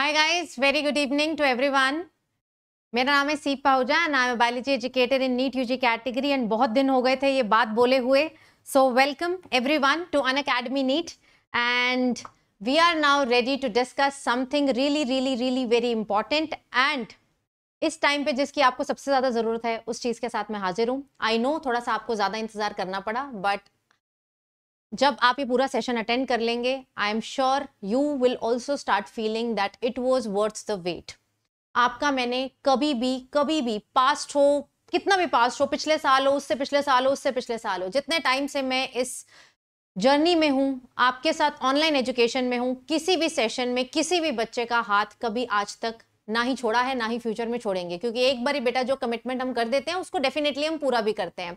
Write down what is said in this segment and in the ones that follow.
Hi guys very good evening to everyone मेरा नाम है Seep Pahuja and I am biology educator in NEET UG category and बहुत दिन हो गए थे ये बात बोले हुए so welcome everyone to Unacademy NEET and we are now ready to discuss something really really really very important and इस टाइम पे जिसकी आपको सबसे ज़्यादा ज़रूरत है उस चीज़ के साथ मैं हाजिर हूँ आई नो थोड़ा सा आपको ज़्यादा इंतज़ार करना पड़ा बट जब आप ये पूरा सेशन अटेंड कर लेंगे I am sure you will also start feeling that it was worth the wait आपका मैंने कभी भी कभी भी पास्ट हो कितना भी पास्ट हो पिछले साल हो उससे पिछले साल हो उससे पिछले साल हो जितने टाइम से मैं इस जर्नी में हूँ आपके साथ ऑनलाइन एजुकेशन में हूँ किसी भी सेशन में किसी भी बच्चे का हाथ कभी आज तक ना ही छोड़ा है ना ही फ्यूचर में छोड़ेंगे क्योंकि एक बार बेटा जो कमिटमेंट हम कर देते हैं उसको डेफिनेटली हम पूरा भी करते हैं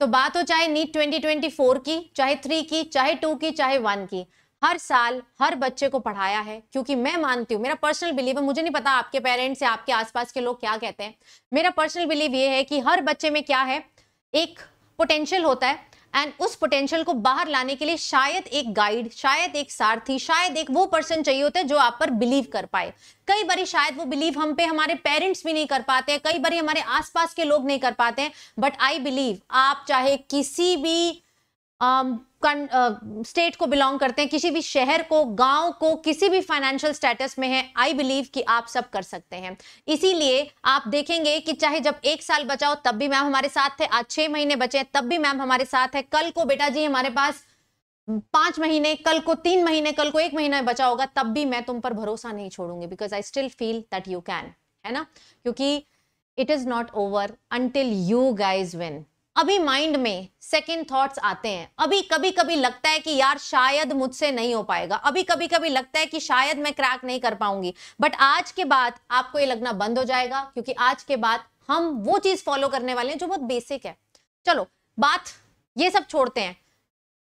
तो बात हो चाहे नीट 2024 की चाहे थ्री की चाहे टू की चाहे वन की हर साल हर बच्चे को पढ़ाया है क्योंकि मैं मानती हूँ मेरा पर्सनल बिलीव है मुझे नहीं पता आपके पेरेंट्स या आपके आसपास के लोग क्या कहते हैं मेरा पर्सनल बिलीव ये है कि हर बच्चे में क्या है एक पोटेंशियल होता है एंड उस पोटेंशियल को बाहर लाने के लिए शायद एक गाइड शायद एक सारथी शायद एक वो पर्सन चाहिए होता है जो आप पर बिलीव कर पाए कई बार शायद वो बिलीव हम पे हमारे पेरेंट्स भी नहीं कर पाते हैं कई बार हमारे आसपास के लोग नहीं कर पाते हैं बट आई बिलीव आप चाहे किसी भी स्टेट um, uh, को बिलोंग करते हैं किसी भी शहर को गांव को किसी भी फाइनेंशियल स्टेटस में है आई बिलीव कि आप सब कर सकते हैं इसीलिए आप देखेंगे कि चाहे जब एक साल बचाओ तब भी मैम हमारे साथ थे आज छह महीने बचे तब भी मैम हमारे साथ है कल को बेटा जी हमारे पास पांच महीने कल को तीन महीने कल को एक महीना बचा होगा तब भी मैं तुम पर भरोसा नहीं छोड़ूंगी because I still feel that you can है ना क्योंकि it is not over until you guys win अभी माइंड में सेकेंड थॉट्स आते हैं अभी कभी कभी लगता है कि यार शायद मुझसे नहीं हो पाएगा अभी कभी कभी लगता है कि शायद मैं क्रैक नहीं कर पाऊंगी बट आज के बाद आपको ये लगना बंद हो जाएगा क्योंकि आज के बाद हम वो चीज फॉलो करने वाले हैं जो बहुत बेसिक है चलो बात ये सब छोड़ते हैं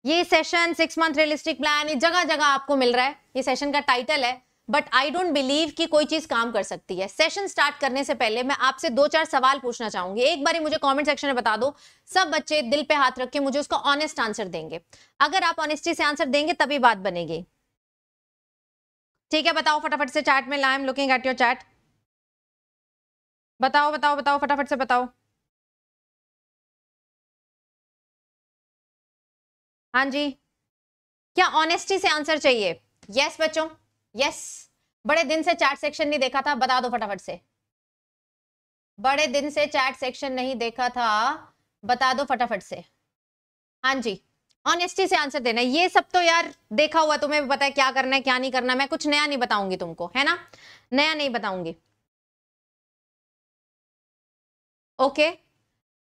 ये session six month realistic plan ये जगह जगह आपको मिल रहा है ये सेशन का टाइटल है बट आई डोंट बिलीव कि कोई चीज काम कर सकती है सेशन स्टार्ट करने से पहले मैं आपसे दो चार सवाल पूछना चाहूंगी एक बार मुझे कमेंट सेक्शन में बता दो सब बच्चे दिल पे हाथ रख के मुझे उसका ऑनेस्ट आंसर देंगे अगर आप ऑनेस्टी से आंसर देंगे तभी बात बनेगी ठीक है बताओ फटाफट से चैट में I'm looking at your chat बताओ बताओ बताओ फटाफट से बताओ हाँ जी क्या ऑनेस्टी से आंसर चाहिए यस yes, बच्चों यस बड़े दिन से चार्ट सेक्शन नहीं देखा था बता दो फटाफट से बड़े दिन से चार्ट सेक्शन नहीं देखा था बता दो फटाफट से हाँ जी ऑनेस्टी से आंसर देना ये सब तो यार देखा हुआ तुम्हें पता है क्या करना है क्या नहीं करना मैं कुछ नया नहीं बताऊंगी तुमको है ना नया नहीं बताऊंगी ओके okay.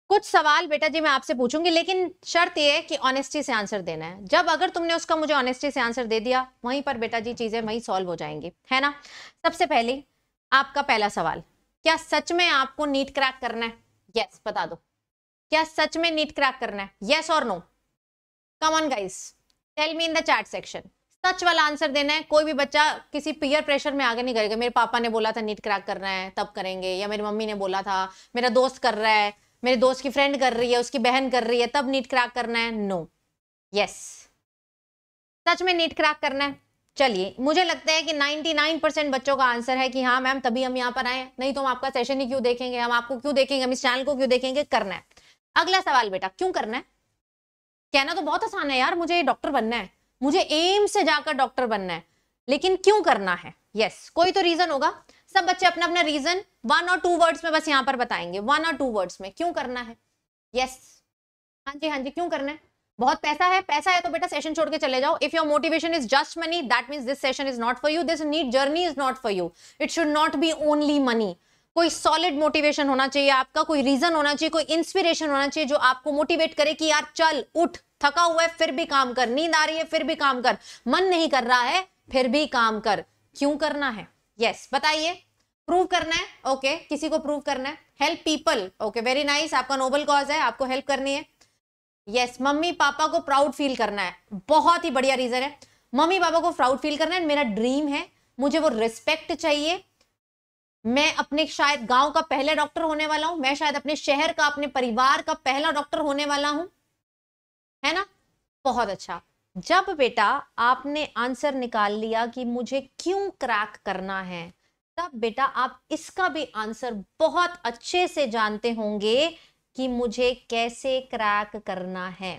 कुछ सवाल बेटा जी मैं आपसे पूछूंगी लेकिन शर्त यह है कि ऑनेस्टी से आंसर देना है जब अगर तुमने उसका मुझे ऑनेस्टी से आंसर दे दिया वहीं पर बेटा जी चीज़ें वहीं सॉल्व हो जाएंगी है ना सबसे पहले आपका पहला सवाल क्या सच में आपको नीट क्रैक करना है यस बता दो क्या सच में नीट क्रैक करना है यस और no come on guys tell me in the chat section सच वाला आंसर देना है कोई भी बच्चा किसी पीयर प्रेशर में आगे नहीं करेगा मेरे पापा ने बोला था नीट क्रैक करना है तब करेंगे या मेरी मम्मी ने बोला था मेरा दोस्त कर रहा है मेरे दोस्त की फ्रेंड कर रही है उसकी बहन कर रही है तब नीट क्रैक करना है नो यस सच में नीट क्रैक करना है चलिए मुझे लगता है कि 99 बच्चों का आंसर है कि हाँ मैम तभी हम यहाँ पर आए नहीं तो हम आपका सेशन ही क्यों देखेंगे हम आपको क्यों देखेंगे हम इस चैनल को क्यों देखेंगे करना है अगला सवाल बेटा क्यों करना है कहना तो बहुत आसान है यार मुझे डॉक्टर बनना है मुझे एम्स से जाकर डॉक्टर बनना है लेकिन क्यों करना है यस yes, कोई तो रीजन होगा सब बच्चे अपना अपना रीजन वन और टू वर्ड्स में बस यहाँ पर बताएंगे वन और टू वर्ड्स में क्यों करना है यस हाँ जी हाँ जी क्यों करना है बहुत पैसा है पैसा है तो बेटा सेशन छोड़ के चले जाओ if your motivation is just money that mean this session is not for you this NEET journey is not for you it should not be only money कोई सॉलिड मोटिवेशन होना चाहिए आपका कोई रीजन होना चाहिए कोई इंस्पिरेशन होना चाहिए जो आपको मोटिवेट करे कि यार चल उठ थका हुआ है फिर भी काम कर नींद आ रही है फिर भी काम कर मन नहीं कर रहा है फिर भी काम कर क्यों करना है यस yes, बताइए प्रूव करना है ओके okay, किसी को प्रूव करना है help people okay very nice आपका नोबल कॉज है आपको हेल्प करनी है यस yes, मम्मी पापा को प्राउड फील करना है बहुत ही बढ़िया रीजन है मम्मी पापा को प्राउड फील करना है मेरा ड्रीम है मुझे वो रिस्पेक्ट चाहिए मैं अपने शायद गांव का पहला डॉक्टर होने वाला हूं मैं शायद अपने शहर का अपने परिवार का पहला डॉक्टर होने वाला हूं है ना बहुत अच्छा जब बेटा आपने आंसर निकाल लिया कि मुझे क्यों क्रैक करना है तब बेटा आप इसका भी आंसर बहुत अच्छे से जानते होंगे कि मुझे कैसे क्रैक करना है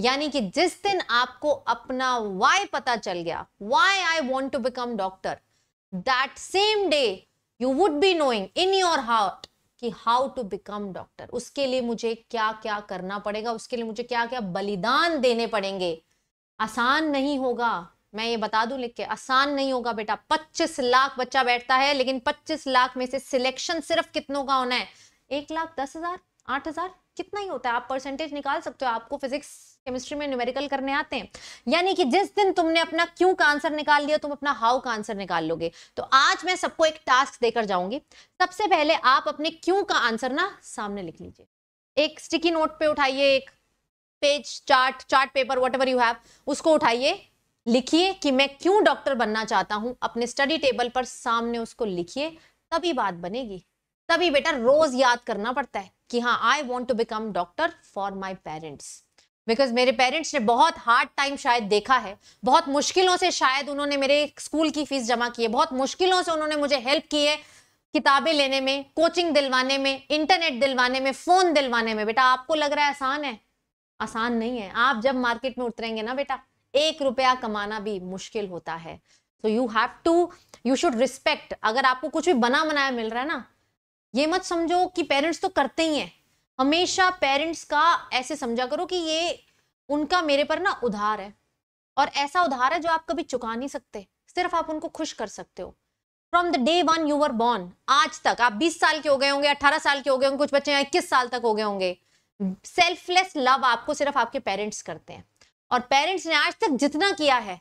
यानी कि जिस दिन आपको अपना वाई पता चल गया why I want to become doctor that same day you would be knowing in your heart कि हाउ टू बिकम डॉक्टर उसके लिए मुझे क्या क्या करना पड़ेगा उसके लिए मुझे क्या क्या बलिदान देने पड़ेंगे आसान नहीं होगा मैं ये बता दूं लिख के आसान नहीं होगा बेटा 25 लाख बच्चा बैठता है लेकिन 25 लाख में से सिलेक्शन सिर्फ कितनों का होना है एक लाख दस हजार आठ हजार कितना ही होता है आप परसेंटेज निकाल सकते हो आपको फिजिक्स केमिस्ट्री में न्यूमेरिकल करने आते हैं यानी कि जिस दिन तुमने अपना क्यों का आंसर निकाल लिया तुम अपना हाउ का आंसर निकाल लोगे तो आज मैं सबको एक टास्क देकर जाऊंगी सबसे पहले आप अपने क्यों का आंसर ना सामने लिख लीजिए एक स्टिकी नोट पे उठाइए एक page chart chart paper whatever you have उसको उठाइए लिखिए कि मैं क्यों डॉक्टर बनना चाहता हूँ अपने स्टडी टेबल पर सामने उसको लिखिए तभी बात बनेगी तभी बेटा रोज याद करना पड़ता है कि हाँ I want to become doctor for my parents because मेरे पेरेंट्स ने बहुत हार्ड टाइम शायद देखा है बहुत मुश्किलों से शायद उन्होंने मेरे स्कूल की फीस जमा की है बहुत मुश्किलों से उन्होंने मुझे हेल्प की है किताबें लेने में कोचिंग दिलवाने में इंटरनेट दिलवाने में फोन दिलवाने में बेटा आपको लग रहा है आसान है आसान नहीं है आप जब मार्केट में उतरेंगे ना बेटा एक रुपया कमाना भी मुश्किल होता है so you have to you should respect अगर आपको कुछ भी बना बनाया मिल रहा है ना ये मत समझो कि पेरेंट्स तो करते ही हैं हमेशा पेरेंट्स का ऐसे समझा करो कि ये उनका मेरे पर ना उधार है और ऐसा उधार है जो आप कभी चुका नहीं सकते सिर्फ आप उनको खुश कर सकते हो from the day one you are born आज तक आप 20 साल के हो गए होंगे 18 साल के हो गए होंगे कुछ बच्चे इक्कीस साल तक हो गए होंगे सेल्फलेस लव आपको सिर्फ आपके पेरेंट्स करते हैं और पेरेंट्स ने आज तक जितना किया है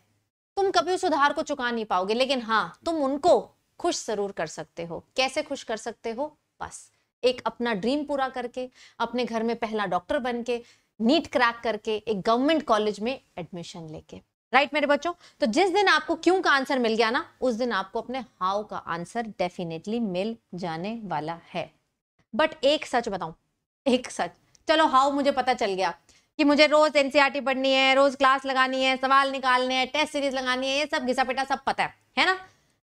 तुम कभी उस उधार को चुका नहीं पाओगे लेकिन हाँ तुम उनको खुश जरूर कर सकते हो कैसे खुश कर सकते हो बस एक अपना ड्रीम पूरा करके अपने घर में पहला डॉक्टर बन के नीट क्रैक करके एक गवर्नमेंट कॉलेज में एडमिशन लेके राइट मेरे बच्चों तो जिस दिन आपको क्यों का आंसर मिल गया ना उस दिन आपको अपने हाउ का आंसर डेफिनेटली मिल जाने वाला है बट एक सच बताऊं एक सच चलो हाउ मुझे पता चल गया कि मुझे रोज एनसीईआरटी e पढ़नी है रोज क्लास लगानी है सवाल निकालने हैं टेस्ट सीरीज लगानी है ये सब घिसा पिटा सब पता है है ना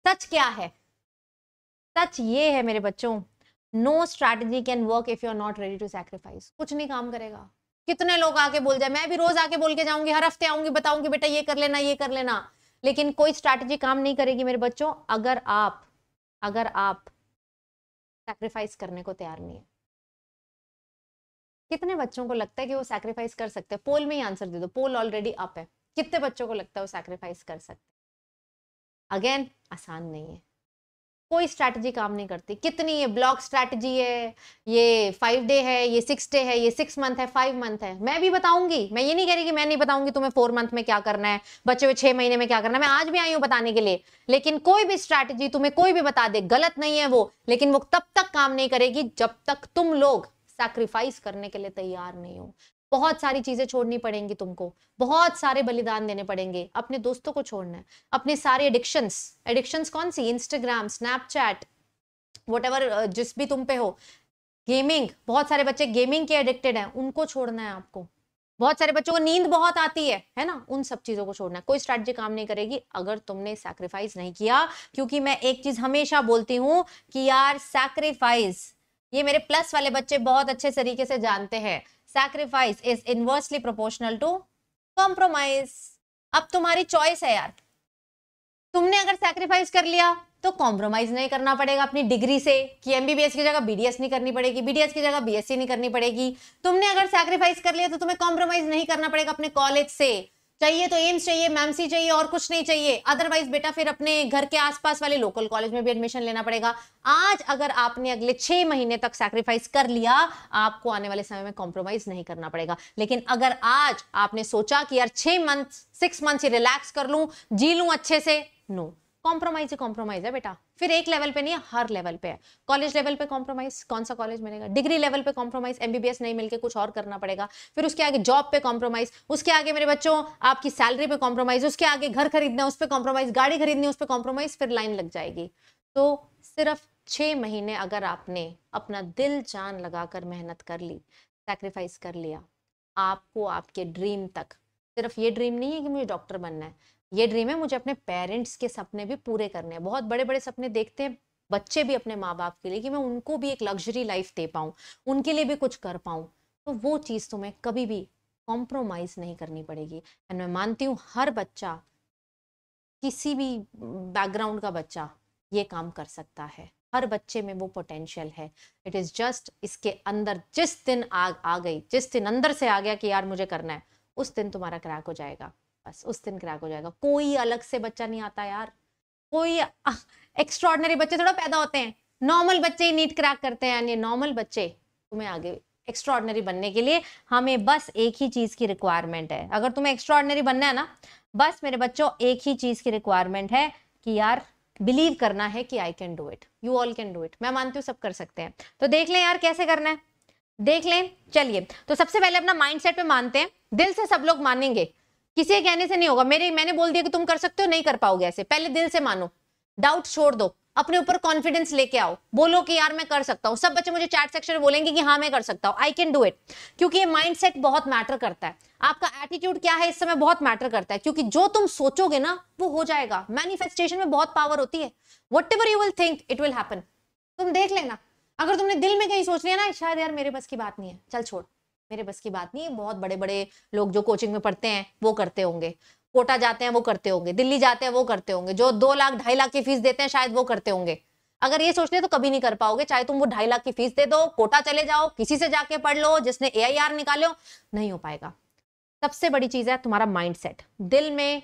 सच क्या है सच ये है मेरे बच्चों no strategy can work if you are not ready to sacrifice कुछ नहीं काम करेगा कितने लोग आके बोल जाए मैं भी रोज आके बोल के जाऊंगी हर हफ्ते आऊंगी बताऊंगी बेटा ये कर लेना ये कर लेना लेकिन कोई स्ट्रैटेजी काम नहीं करेगी मेरे बच्चों अगर आप अगर आप सेक्रीफाइस करने को तैयार नहीं है कितने बच्चों को लगता है कि वो सैक्रीफाइस कर सकते हैं पोल में ही आंसर दे दो पोल ऑलरेडी अप है कितने बच्चों को लगता है वो सैक्रीफाइस कर सकते अगेन आसान नहीं है कोई स्ट्रैटेजी काम नहीं करती कितनी ये ब्लॉक स्ट्रैटेजी है ये फाइव डे है ये सिक्स डे है ये सिक्स मंथ है फाइव मंथ है मैं भी बताऊंगी मैं ये नहीं कह रही कि मैं नहीं बताऊंगी तुम्हें फोर मंथ में क्या करना है बच्चे हुए छह महीने में क्या करना है मैं आज भी आई हूँ बताने के लिए लेकिन कोई भी स्ट्रैटेजी तुम्हें कोई भी बता दे गलत नहीं है वो लेकिन वो तब तक काम नहीं करेगी जब तक तुम लोग सैक्रिफाइस करने के लिए तैयार नहीं हो बहुत सारी चीजें छोड़नी पड़ेंगी तुमको बहुत सारे बलिदान देने पड़ेंगे अपने दोस्तों को छोड़ना है अपने सारे एडिक्शंस एडिक्शंस कौन सी इंस्टाग्राम स्नैपचैट वट जिस भी तुम पे हो गेमिंग बहुत सारे बच्चे गेमिंग के एडिक्टेड हैं उनको छोड़ना है आपको बहुत सारे बच्चों को नींद बहुत आती है है ना उन सब चीजों को छोड़ना कोई स्ट्रैटेजी काम नहीं करेगी अगर तुमने सैक्रिफाइस नहीं किया क्योंकि मैं एक चीज हमेशा बोलती हूँ कि यार सैक्रिफाइस ये मेरे प्लस वाले बच्चे बहुत अच्छे तरीके से जानते हैं sacrifice is inversely proportional to compromise अब तुम्हारी चॉइस है यार तुमने अगर सैक्रिफाइस कर लिया तो कॉम्प्रोमाइज नहीं करना पड़ेगा अपनी डिग्री से कि एमबीबीएस की जगह बीडीएस नहीं करनी पड़ेगी बीडीएस की जगह बीएससी नहीं करनी पड़ेगी तुमने अगर सैक्रिफाइस कर लिया तो तुम्हें कॉम्प्रोमाइज नहीं करना पड़ेगा अपने कॉलेज से चाहिए तो एम्स चाहिए मैमसी चाहिए और कुछ नहीं चाहिए अदरवाइज बेटा फिर अपने घर के आसपास वाले लोकल कॉलेज में भी एडमिशन लेना पड़ेगा आज अगर आपने अगले छह महीने तक सेक्रीफाइस कर लिया आपको आने वाले समय में कॉम्प्रोमाइज नहीं करना पड़ेगा लेकिन अगर आज आपने सोचा कि यार छह मंथ सिक्स मंथ रिलैक्स कर लू जी लू अच्छे से नो कॉम्प्रोमाइज ही कॉम्प्रोमाइज है बेटा फिर एक लेवल पे नहीं है हर लेवल पे है कॉलेज लेवल पे कॉम्प्रोमाइज कौन सा कॉलेज मिलेगा डिग्री लेवल पे कॉम्प्रोमाइज एमबीबीएस नहीं मिलके कुछ और करना पड़ेगा फिर उसके आगे जॉब पे कॉम्प्रोमाइज उसके आगे मेरे बच्चों आपकी सैलरी पे कॉम्प्रोमाइज उसके आगे घर खरीदना उस पर कॉम्प्रोमाइज गाड़ी खरीदनी उस पर कॉम्प्रोमाइज फिर लाइन लग जाएगी तो सिर्फ छह महीने अगर आपने अपना दिल जान लगाकर मेहनत कर ली सेक्रीफाइस कर लिया आपको आपके ड्रीम तक सिर्फ ये ड्रीम नहीं है कि मुझे डॉक्टर बनना है ये ड्रीम है मुझे अपने पेरेंट्स के सपने भी पूरे करने हैं बहुत बड़े बड़े सपने देखते हैं बच्चे भी अपने माँ बाप के लिए कि मैं उनको भी एक लग्जरी लाइफ दे पाऊँ उनके लिए भी कुछ कर पाऊँ तो वो चीज़ तुम्हें तो कभी भी कॉम्प्रोमाइज़ नहीं करनी पड़ेगी एंड मैं मानती हूँ हर बच्चा किसी भी बैकग्राउंड का बच्चा ये काम कर सकता है हर बच्चे में वो पोटेंशियल है इट इज़ जस्ट इसके अंदर जिस दिन आग आ गई जिस दिन अंदर से आ गया कि यार मुझे करना है उस दिन तुम्हारा क्रैक हो जाएगा बस उस दिन क्रैक हो जाएगा कोई अलग से बच्चा नहीं आता यार कोई एक्स्ट्रॉर्डनरी बच्चे थोड़ा पैदा होते हैं नॉर्मल बच्चे ही नीट क्रैक करते हैं यानी नॉर्मल बच्चे तुम्हें आगे एक्स्ट्रॉर्डनरी बनने के लिए हमें बस एक ही चीज़ की रिक्वायरमेंट है अगर तुम्हें एक्स्ट्रॉर्डनरी बनना है ना बस मेरे बच्चों एक ही चीज़ की रिक्वायरमेंट है कि यार बिलीव करना है कि I can do it you all can do it मैं मानती हूँ सब कर सकते हैं तो देख लें यार कैसे करना है देख लें चलिए तो सबसे पहले अपना माइंड पे मानते हैं दिल से सब लोग मानेंगे किसी कहने से नहीं होगा मेरे मैंने बोल दिया कि तुम कर सकते हो नहीं कर पाओगे ऐसे पहले दिल से मानो डाउट छोड़ दो अपने ऊपर कॉन्फिडेंस लेके आओ बोलो कि यार मैं कर सकता हूँ सब बच्चे मुझे चैट सेक्शन में बोलेंगे कि हाँ मैं कर सकता हूँ आई कैन डू इट क्योंकि ये माइंडसेट बहुत मैटर करता है आपका एटीट्यूड क्या है इस समय बहुत मैटर करता है क्योंकि जो तुम सोचोगे ना वो हो जाएगा मैनिफेस्टेशन में बहुत पावर होती है whatever you will think it will happen तुम देख लेना अगर तुमने दिल में कहीं सोच लिया ना शायद यार मेरे बस की बात नहीं है चल छोड़ मेरे बस की बात नहीं बहुत बड़े बड़े लोग जो कोचिंग में पढ़ते हैं वो करते होंगे कोटा जाते हैं वो करते होंगे दिल्ली जाते हैं वो करते होंगे जो दो लाख ढाई लाख की फीस देते हैं शायद वो करते होंगे अगर ये सोच तो कभी नहीं कर पाओगे चाहे तुम वो ढाई लाख की फीस दे दो कोटा चले जाओ किसी से जाके पढ़ लो जिसने ए आई निकाले हो नहीं हो पाएगा सबसे बड़ी चीज है तुम्हारा सेट दिल में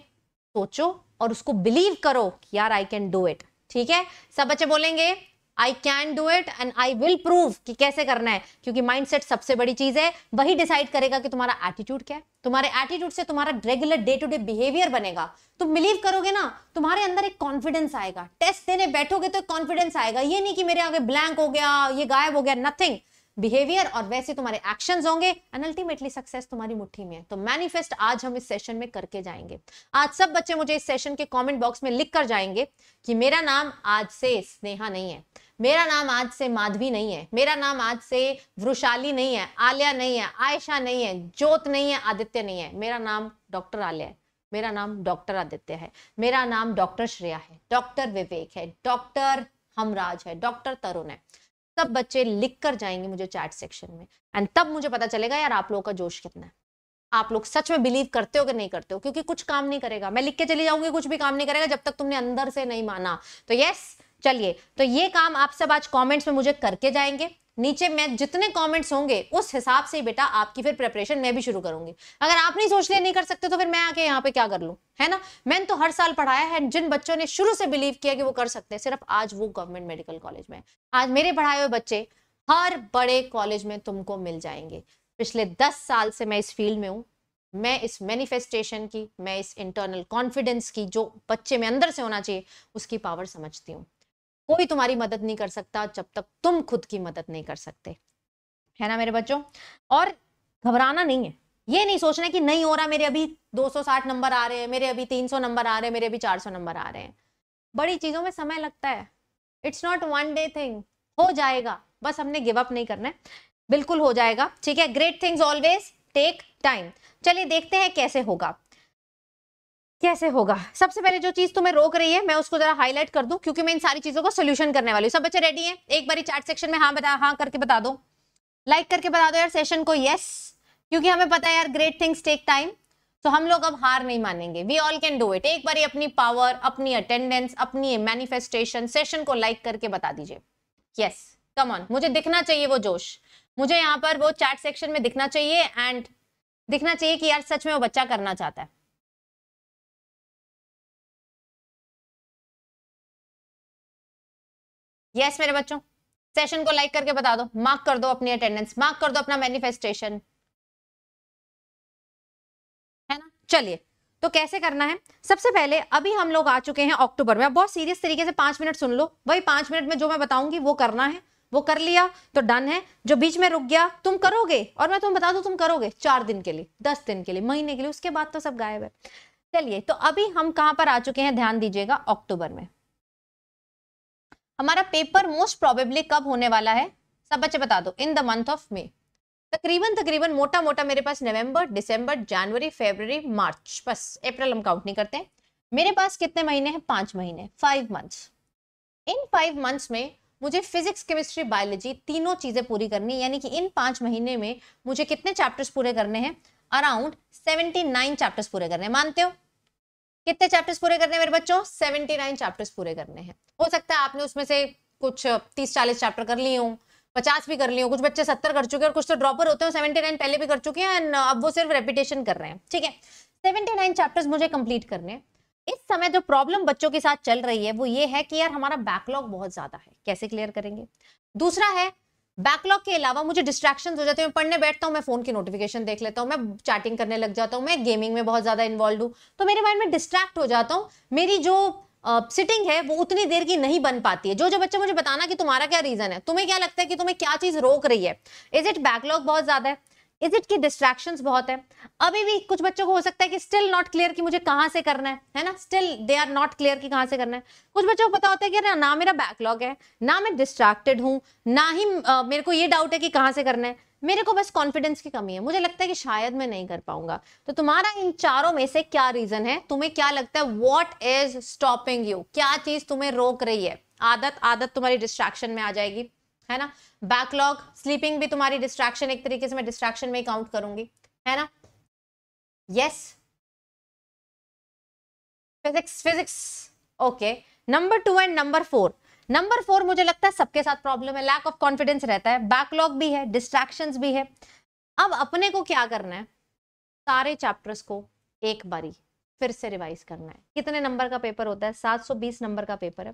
सोचो और उसको बिलीव करो कि यार आई कैन डू इट ठीक है सब बच्चे बोलेंगे I can do it and I will prove कि कैसे करना है क्योंकि माइंडसेट सबसे बड़ी चीज है वही डिसाइड करेगा कि तुम्हारा एटीट्यूड क्या है तुम्हारे एटीट्यूड से तुम्हारा regular day to day behaviour बनेगा तुम बिलीव करोगे ना तुम्हारे अंदर एक कॉन्फिडेंस आएगा टेस्ट देने बैठोगे तो एक कॉन्फिडेंस आएगा ये नहीं कि मेरे आगे ब्लैंक हो गया ये गायब हो गया नथिंग बिहेवियर और वैसे तुम्हारे एक्शंस होंगे एंड अल्टीमेटली सक्सेस तुम्हारी मुट्ठी में है तो मैनिफेस्ट आज हम इस सेशन में करके जाएंगे आज सब बच्चे मुझे इस सेशन के कमेंट बॉक्स में लिख कर जाएंगे कि मेरा नाम आज से स्नेहा नहीं है मेरा नाम आज से माधवी नहीं है मेरा नाम आज से वृशाली नहीं है आलिया नहीं है आयशा नहीं है ज्योत नहीं है आदित्य नहीं है मेरा नाम डॉक्टर आलिया है मेरा नाम डॉक्टर आदित्य है मेरा नाम डॉक्टर श्रेया है डॉक्टर विवेक है डॉक्टर हमराज है डॉक्टर तरुण है सब बच्चे लिख कर जाएंगे मुझे चैट सेक्शन में एंड तब मुझे पता चलेगा यार आप लोगों का जोश कितना है आप लोग सच में बिलीव करते हो कि नहीं करते हो क्योंकि कुछ काम नहीं करेगा मैं लिख के चली जाऊंगी कुछ भी काम नहीं करेगा जब तक तुमने अंदर से नहीं माना तो यस चलिए तो ये काम आप सब आज कमेंट्स में मुझे करके जाएंगे नीचे मैं जितने कमेंट्स होंगे उस हिसाब से बेटा आपकी फिर प्रिपरेशन मैं भी शुरू करूंगी अगर आप नहीं सोच लिए नहीं कर सकते तो फिर मैं आके यहाँ पे क्या कर लूँ है ना मैंने तो हर साल पढ़ाया है जिन बच्चों ने शुरू से बिलीव किया कि वो कर सकते हैं सिर्फ आज वो गवर्नमेंट मेडिकल कॉलेज में आज मेरे पढ़ाए हुए बच्चे हर बड़े कॉलेज में तुमको मिल जाएंगे पिछले दस साल से मैं इस फील्ड में हूँ मैं इस मैनिफेस्टेशन की मैं इस इंटरनल कॉन्फिडेंस की जो बच्चे में अंदर से होना चाहिए उसकी पावर समझती हूँ कोई तुम्हारी मदद नहीं कर सकता जब तक तुम खुद की मदद नहीं कर सकते है ना मेरे बच्चों और घबराना नहीं है ये नहीं सोचना कि नहीं हो रहा मेरे अभी 260 नंबर आ रहे हैं मेरे अभी 300 नंबर आ रहे हैं मेरे अभी 400 नंबर आ रहे हैं बड़ी चीजों में समय लगता है it's not one day thing हो जाएगा बस हमने गिव अप नहीं करना है बिल्कुल हो जाएगा ठीक है great things always take time चलिए देखते हैं कैसे होगा कैसे होगा सबसे पहले जो चीज तुम्हें रोक रही है मैं उसको जरा हाईलाइट कर दूं क्योंकि मैं इन सारी चीजों को सोल्यूशन करने वाली हूँ सब बच्चे रेडी हैं एक बार चार्ट सेक्शन में हाँ बता हाँ करके बता दो लाइक करके बता दो यार सेशन को यस क्योंकि हमें पता है यार ग्रेट थिंग्स टेक टाइम तो हम लोग अब हार नहीं मानेंगे we all can do it एक बार अपनी पावर अपनी अटेंडेंस अपनी मैनिफेस्टेशन सेशन को लाइक करके बता दीजिए यस कम ऑन मुझे दिखना चाहिए वो जोश मुझे यहाँ पर वो चैट सेक्शन में दिखना चाहिए एंड दिखना चाहिए कि यार सच में वो बच्चा करना चाहता है यस yes, मेरे बच्चों सेशन को लाइक करके बता दो मार्क कर दो अपनी अटेंडेंस मार्क कर दो अपना मैनिफेस्टेशन है ना चलिए तो कैसे करना है सबसे पहले अभी हम लोग आ चुके हैं अक्टूबर में बहुत सीरियस तरीके से पांच मिनट सुन लो वही पांच मिनट में जो मैं बताऊंगी वो करना है वो कर लिया तो डन है जो बीच में रुक गया तुम करोगे और मैं तुम बता दू तुम करोगे चार दिन के लिए दस दिन के लिए महीने के लिए उसके बाद तो सब गायब है चलिए तो अभी हम कहां पर आ चुके हैं ध्यान दीजिएगा अक्टूबर में हमारा पेपर मोस्ट प्रोबेबली कब होने वाला है सब बच्चे बता दो in the month of May तकरीबन तकरीबन मोटा मोटा मेरे पास नवंबर दिसंबर जनवरी फरवरी मार्च बस अप्रैल हम काउंट नहीं करते मेरे पास कितने महीने हैं पाँच महीने five months in five months में मुझे फिजिक्स केमिस्ट्री बायोलॉजी तीनों चीज़ें पूरी करनी यानी कि इन पाँच महीने में मुझे कितने चैप्टर्स पूरे करने हैं अराउंड सेवेंटी नाइन चैप्टर्स पूरे करने मानते हो कितने चैप्टर्स पूरे करने हैं मेरे बच्चों सेवेंटी नाइन चैप्टर्स पूरे करने हैं हो सकता है आपने उसमें से कुछ तीस चालीस चैप्टर कर लिए हूँ पचास भी कर लिए हूँ कुछ बच्चे सत्तर कर चुके हैं और कुछ तो ड्रॉपर होते हैं सेवेंटी नाइन पहले भी कर चुके हैं एंड uh, अब वो सिर्फ रेपिटेशन कर रहे हैं ठीक है सेवेंटी नाइन चैप्टर्स मुझे कंप्लीट करने हैं इस समय जो प्रॉब्लम बच्चों के साथ चल रही है वो ये है कि यार हमारा बैकलॉग बहुत ज्यादा है कैसे क्लियर करेंगे दूसरा है बैकलॉग के अलावा मुझे डिस्ट्रैक्शन हो जाते हैं मैं पढ़ने बैठता हूँ मैं फोन की नोटिफिकेशन देख लेता हूँ मैं चैटिंग करने लग जाता हूँ मैं गेमिंग में बहुत ज़्यादा इन्वॉल्व हूँ तो मेरे माइंड में डिस्ट्रैक्ट हो जाता हूँ मेरी जो सिटिंग uh, है वो उतनी देर की नहीं बन पाती है जो जो बच्चे मुझे बताना कि तुम्हारा क्या रीजन है तुम्हें क्या लगता है कि तुम्हें क्या चीज रोक रही है इज इट बैकलॉग बहुत ज्यादा है इज इट की डिस्ट्रैक्शन बहुत है अभी भी कुछ बच्चों को हो सकता है कि स्टिल नॉट क्लियर कि मुझे कहाँ से करना है है ना still they are not clear कि कहाँ से करना है कुछ बच्चों को पता होता है कि ना, ना मेरा बैकलॉग है ना मैं डिस्ट्रैक्टेड हूँ ना ही आ, मेरे को ये डाउट है कि कहाँ से करना है मेरे को बस कॉन्फिडेंस की कमी है मुझे लगता है कि शायद मैं नहीं कर पाऊंगा तो तुम्हारा इन चारों में से क्या रीजन है तुम्हें क्या लगता है वॉट इज स्टॉपिंग यू क्या चीज तुम्हें रोक रही है आदत आदत तुम्हारी डिस्ट्रैक्शन में आ जाएगी है ना बैकलॉग स्लीपिंग भी तुम्हारी डिस्ट्रैक्शन एक तरीके से मैं डिस्ट्रैक्शन में काउंट करूंगी है ना yes physics physics okay number two and number four number four मुझे लगता है सबके साथ प्रॉब्लम है लैक ऑफ कॉन्फिडेंस रहता है बैकलॉग भी है डिस्ट्रैक्शंस भी है अब अपने को क्या करना है सारे चैप्टर्स को एक बारी फिर से रिवाइज करना है कितने नंबर का पेपर होता है 720 नंबर का पेपर है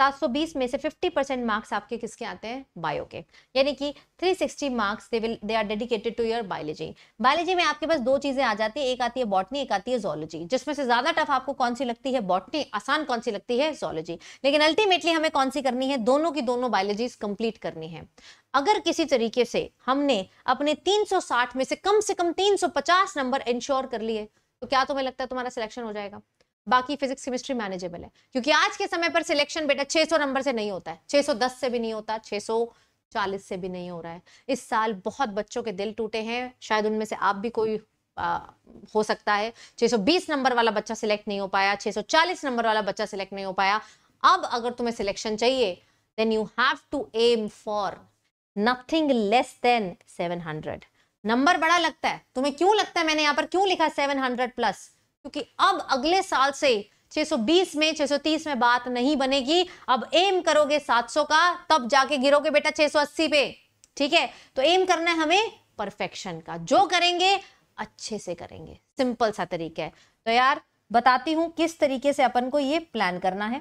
720 में से 50 परसेंट मार्क्स आपके किसके आते हैं बायो के यानी कि 360 marks they will they are dedicated to your biology biology में आपके पास दो चीज़ें आ जाती है एक आती है बॉटनी एक आती है जोलॉजी जिसमें से ज़्यादा टफ आपको कौन सी लगती है बॉटनी आसान कौन सी लगती है जोलॉजी लेकिन अल्टीमेटली हमें कौन सी करनी है दोनों की दोनों बायोलॉजी कंप्लीट करनी है अगर किसी तरीके से हमने अपने 360 में से कम से कम 350 नंबर इंश्योर कर लिए तो क्या तुम्हें लगता है तुम्हारा सिलेक्शन हो जाएगा बाकी फिजिक्स केमिस्ट्री मैनेजेबल है क्योंकि आज के समय पर सिलेक्शन बेटा 600 नंबर से नहीं होता है 610 से भी नहीं होता 640 से भी नहीं हो रहा है इस साल बहुत बच्चों के दिल टूटे हैं शायद उनमें से आप भी कोई आ, हो सकता है 620 नंबर वाला बच्चा सिलेक्ट नहीं हो पाया 640 नंबर वाला बच्चा सिलेक्ट नहीं हो पाया अब अगर तुम्हें सिलेक्शन चाहिए then you have to aim for nothing less than seven number बड़ा लगता है तुम्हें क्यों लगता है मैंने यहाँ पर क्यों लिखा 700 प्लस क्योंकि अब अगले साल से 620 में 630 में बात नहीं बनेगी अब एम करोगे 700 का तब जाके गिरोगे बेटा 680 पे ठीक है तो एम करना है हमें परफेक्शन का जो करेंगे अच्छे से करेंगे सिंपल सा तरीका है तो यार बताती हूँ किस तरीके से अपन को ये प्लान करना है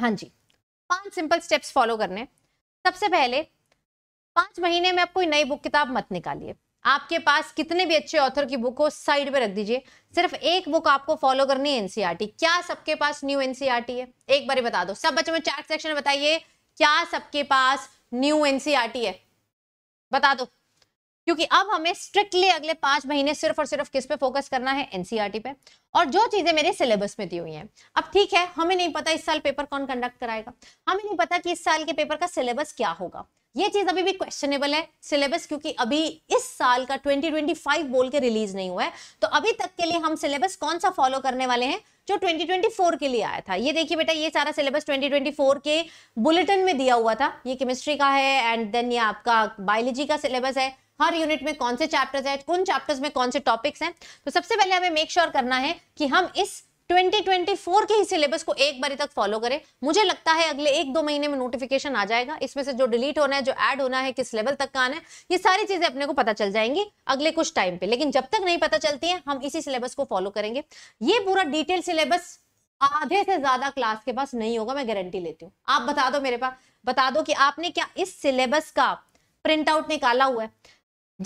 हाँ जी पांच सिंपल स्टेप्स फॉलो करने सबसे पहले पांच महीने में आप कोई नई बुक किताब मत निकालिए आपके पास कितने भी अच्छे ऑथर की बुक हो साइड पे रख दीजिए सिर्फ एक बुक आपको फॉलो करनी है एनसीईआरटी e क्या सबके पास न्यू एनसीईआरटी e है एक बार बता दो सब बच्चों में चार सेक्शन बताइए क्या सबके पास न्यू एनसीईआरटी e है बता दो क्योंकि अब हमें स्ट्रिक्टली अगले पांच महीने सिर्फ और सिर्फ किस पे फोकस करना है एनसीईआरटी पे और जो चीजें मेरे सिलेबस में दी हुई हैं अब ठीक है हमें नहीं पता इस साल पेपर कौन कंडक्ट कराएगा हमें नहीं पता कि इस साल के पेपर का सिलेबस क्या होगा ये चीज अभी भी क्वेश्चनेबल है सिलेबस क्योंकि अभी इस साल का 2025 बोल के रिलीज नहीं हुआ है तो अभी तक के लिए हम सिलेबस कौन सा फॉलो करने वाले हैं जो 2024 के लिए आया था ये देखिए बेटा ये सारा सिलेबस 2024 के बुलेटिन में दिया हुआ था ये केमिस्ट्री का है एंड देन ये आपका बायोलॉजी का सिलेबस है हर यूनिट में कौन से चैप्टर्स हैं कौन चैप्टर्स में कौन से टॉपिक्स हैं तो सबसे पहले हमें मेक श्योर sure करना है कि हम इस 2024 के ही सिलेबस को एक बारी तक फॉलो करें मुझे लगता है अगले एक दो महीने में नोटिफिकेशन आ जाएगा इसमें से जो डिलीट होना है जो ऐड होना है किस लेवल तक का आना है ये सारी चीजें अपने को पता चल जाएंगी अगले कुछ टाइम पे लेकिन जब तक नहीं पता चलती है हम इसी सिलेबस को फॉलो करेंगे ये पूरा डिटेल सिलेबस आधे से ज्यादा क्लास के पास नहीं होगा मैं गारंटी लेती हूँ आप बता दो मेरे पास बता दो कि आपने क्या इस सिलेबस का प्रिंट आउट निकाला हुआ है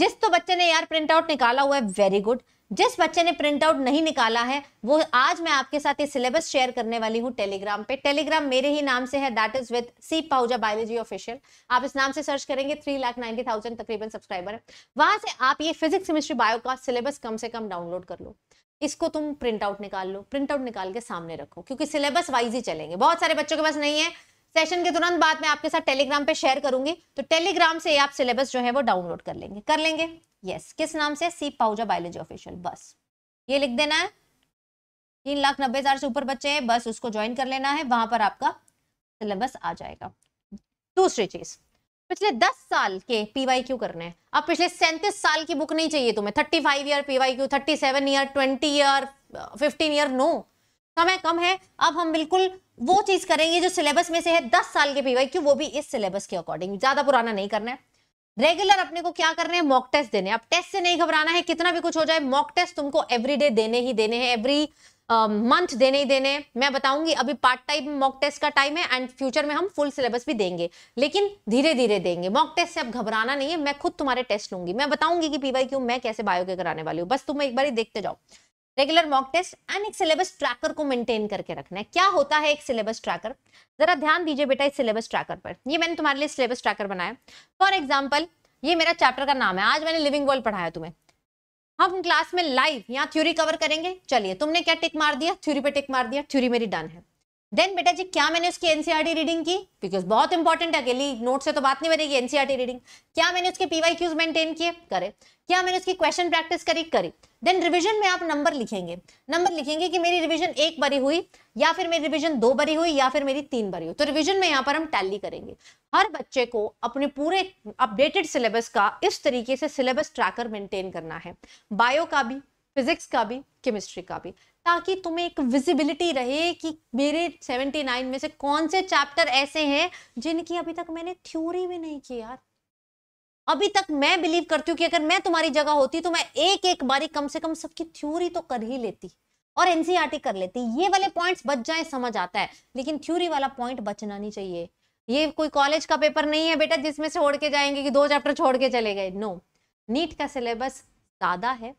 जिस तो बच्चे ने यार प्रिंट आउट निकाला हुआ है वेरी गुड जिस बच्चे ने प्रिंट आउट नहीं निकाला है वो आज मैं आपके साथ ये सिलेबस शेयर करने वाली हूँ टेलीग्राम पे टेलीग्राम मेरे ही नाम से है that is with C Pahuja biology official आप इस नाम से सर्च करेंगे थ्री लाख नाइनटी थाउजेंड तकरीबन सब्सक्राइबर है वहां से आप ये फिजिक्स केमिस्ट्री बायो का सिलेबस कम से कम डाउनलोड कर लो इसको तुम प्रिंट आउट निकाल लो प्रिंट आउट निकाल के सामने रखो क्योंकि सिलेबस वाइज ही चलेंगे बहुत सारे बच्चों के पास नहीं है सेशन के तुरंत बाद मैं आपके साथ टेलीग्राम पे शेयर करूंगी तो टेलीग्राम से आप सिलेबस जो है वो डाउनलोड कर लेंगे कर लेंगे यस किस नाम से सी पाउजा बायोलॉजी ऑफिशियल बस ये लिख देना है तीन लाख नब्बे हजार से ऊपर बच्चे हैं बस उसको ज्वाइन कर लेना है वहां पर आपका सिलेबस आ जाएगा दूसरी चीज पिछले दस साल के पीवाई क्यू करने हैं अब पिछले सैंतीस साल की बुक नहीं चाहिए तुम्हें thirty five year PYQ thirty seven year twenty year fifteen year no समय कम है अब हम बिल्कुल वो चीज करेंगे जो सिलेबस में से है दस साल के पीवाई क्यू वो भी इस सिलेबस के अकॉर्डिंग ज्यादा पुराना नहीं करना है रेगुलर अपने को क्या करने हैं मॉक टेस्ट देने अब टेस्ट से नहीं घबराना है कितना भी कुछ हो जाए मॉक टेस्ट तुमको एवरीडे देने ही देने हैं एवरी मंथ देने ही देने मैं बताऊंगी अभी पार्ट टाइम मॉक टेस्ट का टाइम है एंड फ्यूचर में हम फुल सिलेबस भी देंगे लेकिन धीरे धीरे देंगे मॉक टेस्ट से अब घबराना नहीं है मैं खुद तुम्हारे टेस्ट लूंगी मैं बताऊंगी कि पीवाई क्यू मैं कैसे बायो के कराने वाली हूँ बस तुम एक बार ही देखते जाओ रेगुलर मॉक टेस्ट एंड एक सिलेबस ट्रैकर को मेंटेन करके रखना है क्या होता है एक सिलेबस ट्रैकर जरा ध्यान दीजिए बेटा इस सिलेबस ट्रैकर पर ये मैंने तुम्हारे लिए सिलेबस ट्रैकर बनाया फॉर एग्जाम्पल ये मेरा चैप्टर का नाम है आज मैंने लिविंग वर्ल्ड पढ़ाया तुम्हें हम क्लास में लाइव यहाँ थ्योरी कवर करेंगे चलिए तुमने क्या टिक मार दिया थ्योरी पे टिक मार दिया थ्योरी मेरी डन है देन बेटा जी क्या मैंने उसकी एनसीआरटी रीडिंग e की बिकॉज बहुत इंपॉर्टेंट है अकेली नोट से तो बात नहीं बनेगी एनसीआरटी रीडिंग क्या मैंने उसके पीवाई क्यूज मेंटेन किए करे क्या मैंने उसकी क्वेश्चन प्रैक्टिस करी करी देन रिवीजन में आप नंबर लिखेंगे नंबर लिखेंगे कि मेरी रिवीजन एक बारी हुई या फिर मेरी रिवीजन दो बारी हुई या फिर मेरी तीन बारी हुई तो रिवीजन में यहाँ पर हम टैली करेंगे हर बच्चे को अपने पूरे अपडेटेड सिलेबस का इस तरीके से सिलेबस ट्रैकर मेंटेन करना है बायो का भी फिजिक्स का भी केमिस्ट्री का भी ताकि तुम्हें एक विजिबिलिटी रहे कि मेरे 79 में से कौन से चैप्टर ऐसे हैं जिनकी अभी तक मैंने थ्योरी भी नहीं की यार अभी तक मैं बिलीव करती हूँ कि अगर मैं तुम्हारी जगह होती तो मैं एक एक बारी कम से कम सबकी थ्योरी तो कर ही लेती और एनसीईआरटी e कर लेती ये वाले पॉइंट्स बच जाए समझ आता है लेकिन थ्योरी वाला पॉइंट बचना नहीं चाहिए ये कोई कॉलेज का पेपर नहीं है बेटा जिसमें से छोड़ के जाएंगे कि दो चैप्टर छोड़ के चले गए नो नीट का सिलेबस ज़्यादा है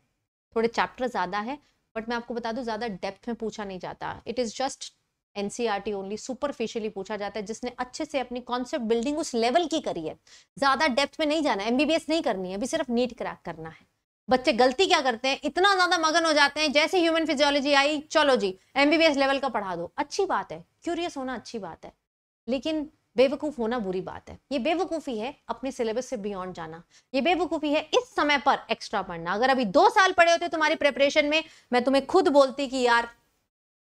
थोड़े चैप्टर ज़्यादा है बट मैं आपको बता दूं ज़्यादा डेप्थ में पूछा नहीं जाता it is just N C R T only superficially पूछा जाता है जिसने अच्छे से अपनी कॉन्सेप्ट बिल्डिंग उस लेवल की करी है ज़्यादा डेप्थ में नहीं जाना एम बी बी एस नहीं करनी है अभी सिर्फ नीट क्रैक करना है बच्चे गलती क्या करते हैं इतना ज़्यादा मगन हो जाते हैं जैसे ह्यूमन फिजियोलॉजी आई चलो जी M B B S level का पढ़ा दो अच्छी बात है क्यूरियस होना अच्छी बात है लेकिन बेवकूफ़ होना बुरी बात है ये बेवकूफ़ी है अपने सिलेबस से बियॉन्ड जाना ये बेवकूफ़ी है इस समय पर एक्स्ट्रा पढ़ना अगर अभी दो साल पढ़े होते तुम्हारी प्रेपरेशन में मैं तुम्हें खुद बोलती कि यार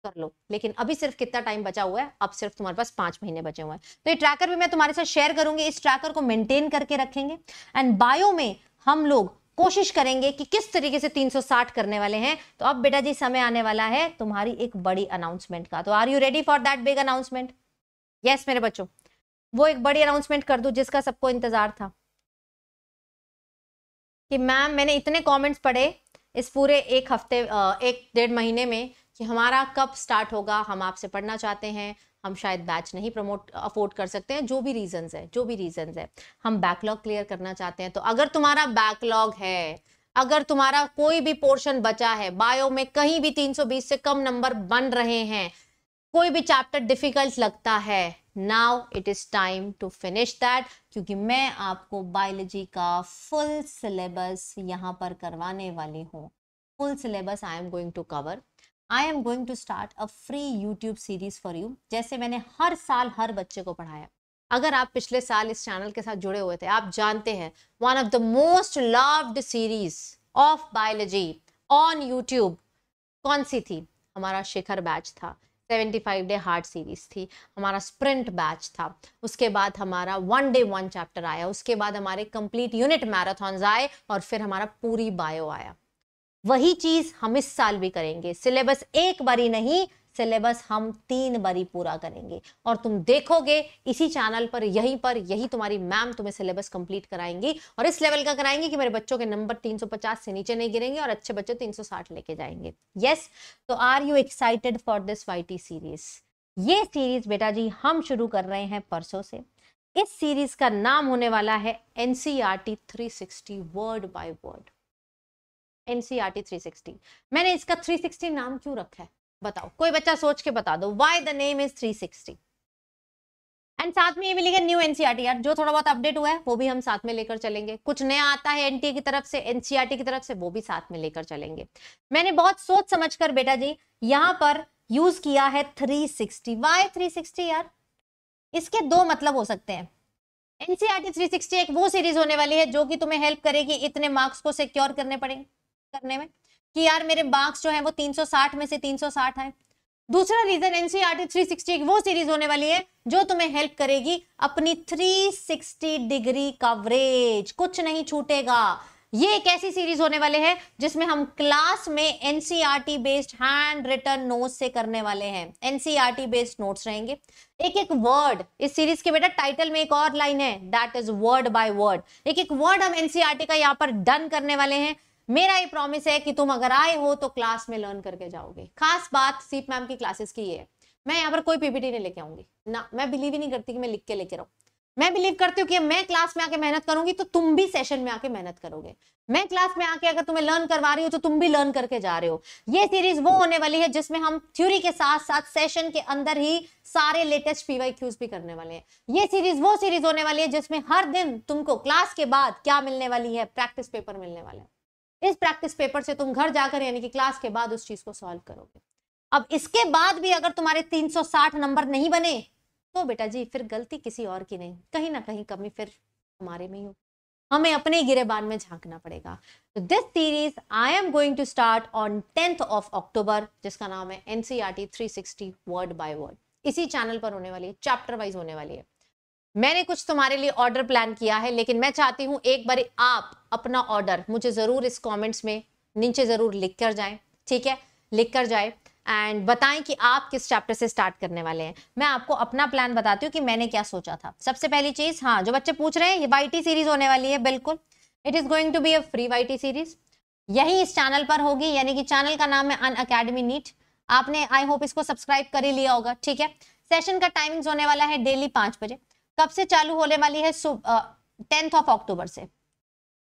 कर लो लेकिन अभी सिर्फ कितना टाइम बचा हुआ है अब सिर्फ तुम्हारे पास पांच महीने बचे हुए हैं तो ये ट्रैकर भी मैं तुम्हारे साथ शेयर करूंगी इस ट्रैकर को मेंटेन करके रखेंगे एंड बायो में हम लोग कोशिश करेंगे कि किस तरीके से 360 करने वाले हैं तो अब बेटा जी समय आने वाला है तुम्हारी एक बड़ी अनाउंसमेंट का तो are you ready for that big announcement yes मेरे बच्चों वो एक बड़ी अनाउंसमेंट कर दूं जिसका सबको इंतज़ार था कि मैम मैंने इतने कमेंट्स पढ़े इस पूरे एक हफ्ते एक डेढ़ महीने में कि हमारा कब स्टार्ट होगा हम आपसे पढ़ना चाहते हैं हम शायद बैच नहीं प्रमोट अफोर्ड कर सकते हैं जो भी रीजंस है जो भी रीजंस है हम बैकलॉग क्लियर करना चाहते हैं तो अगर तुम्हारा बैकलॉग है अगर तुम्हारा कोई भी पोर्शन बचा है बायो में कहीं भी 320 से कम नंबर बन रहे हैं कोई भी चैप्टर डिफिकल्ट लगता है now it is time to finish that क्योंकि मैं आपको बायोलॉजी का फुल सिलेबस यहाँ पर करवाने वाली हूँ full syllabus I am going to cover I am going to start a free YouTube series for you जैसे मैंने हर साल हर बच्चे को पढ़ाया अगर आप पिछले साल इस चैनल के साथ जुड़े हुए थे आप जानते हैं one of the most loved series of biology on YouTube कौन सी थी हमारा शिखर बैच था seventy five day hard series थी हमारा स्प्रिंट बैच था उसके बाद हमारा वन डे वन चैप्टर आया उसके बाद हमारे कंप्लीट यूनिट मैराथॉन्स आए और फिर हमारा पूरी बायो आया वही चीज हम इस साल भी करेंगे सिलेबस एक बारी नहीं सिलेबस हम तीन बारी पूरा करेंगे और तुम देखोगे इसी चैनल पर यहीं पर यही तुम्हारी मैम तुम्हें सिलेबस कंप्लीट कराएंगी और इस लेवल का कराएंगे कि मेरे बच्चों के नंबर 350 से नीचे नहीं गिरेंगे और अच्छे बच्चे 360 लेके जाएंगे यस तो are you excited for this Y series ये सीरीज बेटा जी हम शुरू कर रहे हैं परसों से इस सीरीज का नाम होने वाला है NCERT word by word NCERT 360 मैंने इसका 360 नाम क्यों रखा है बताओ कोई बच्चा सोच के बता दो why the name is three sixty and साथ में ये भी लिखे न्यू एनसीआरटी यार जो थोड़ा बहुत अपडेट हुआ है वो भी हम साथ में लेकर चलेंगे कुछ नया आता है एनटीए e की तरफ से एनसीआरटी e की तरफ से वो भी साथ में लेकर चलेंगे मैंने बहुत सोच समझ कर बेटा जी यहाँ पर यूज किया है 360 वाई 360 यार इसके दो मतलब हो सकते हैं एनसीआरटी 360 e एक वो सीरीज होने वाली है जो कि तुम्हें हेल्प करेगी इतने मार्क्स को सिक्योर करने पड़ेंगे करने में कि यार मेरे मार्क्स जो है वो 360 में से 360 है दूसरा रीजन एनसीआरटी 360 सिक्सटी वो सीरीज होने वाली है जो तुम्हें हेल्प करेगी अपनी 360 डिग्री कवरेज कुछ नहीं छूटेगा ये एक ऐसी सीरीज होने वाले हैं जिसमें हम क्लास में NCERT based handwritten note से करने वाले हैं एनसीआरटी बेस्ड नोट्स रहेंगे एक एक वर्ड इस सीरीज के बेटा टाइटल में एक और लाइन है that is word by word एक एक वर्ड हम एनसीआरटी e का यहाँ पर डन करने वाले हैं मेरा ये प्रॉमिस है कि तुम अगर आए हो तो क्लास में लर्न करके जाओगे खास बात सीप मैम की क्लासेस की ये है मैं यहाँ पर कोई पीपीटी नहीं लेके आऊंगी ना मैं बिलीव ही नहीं करती कि मैं लिख के लेके रहा मैं बिलीव करती हूँ कि मैं क्लास में आके मेहनत करूंगी तो तुम भी सेशन में आके मेहनत करोगे मैं क्लास में आके अगर तुम्हें लर्न करवा रही हूँ तो तुम भी लर्न करके जा रहे हो ये सीरीज वो होने वाली है जिसमें हम थ्योरी के साथ साथ सेशन के अंदर ही सारे लेटेस्ट पीवाई क्यूज भी करने वाले हैं ये सीरीज वो सीरीज होने वाली है जिसमें हर दिन तुमको क्लास के बाद क्या मिलने वाली है प्रैक्टिस पेपर मिलने वाले हैं इस प्रैक्टिस पेपर से तुम घर जाकर यानी कि क्लास के बाद उस चीज को सॉल्व करोगे अब इसके बाद भी अगर तुम्हारे 360 नंबर नहीं बने तो बेटा जी फिर गलती किसी और की नहीं कहीं ना कहीं कमी फिर हमारे में ही हो हमें अपने गिरेबान में झांकना पड़ेगा तो this series I am going to start on tenth of October जिसका नाम है three sixty word by word इसी चैनल पर होने वाली है चैप्टर वाइज होने वाली है मैंने कुछ तुम्हारे लिए ऑर्डर प्लान किया है लेकिन मैं चाहती हूँ एक बार आप अपना ऑर्डर मुझे ज़रूर इस कमेंट्स में नीचे ज़रूर लिख कर जाए ठीक है लिख कर जाए एंड बताएं कि आप किस चैप्टर से स्टार्ट करने वाले हैं मैं आपको अपना प्लान बताती हूँ कि मैंने क्या सोचा था सबसे पहली चीज़ हाँ जो बच्चे पूछ रहे हैं ये वाई सीरीज़ होने वाली है बिल्कुल it is going to be a free Y series यही इस चैनल पर होगी यानी कि चैनल का नाम है अन अकेडमी नीट आपने आई होप इसको सब्सक्राइब कर ही लिया होगा ठीक है सेशन का टाइमिंग्स होने वाला है डेली पाँच बजे कब से चालू होने वाली है टेंथ ऑफ अक्टूबर से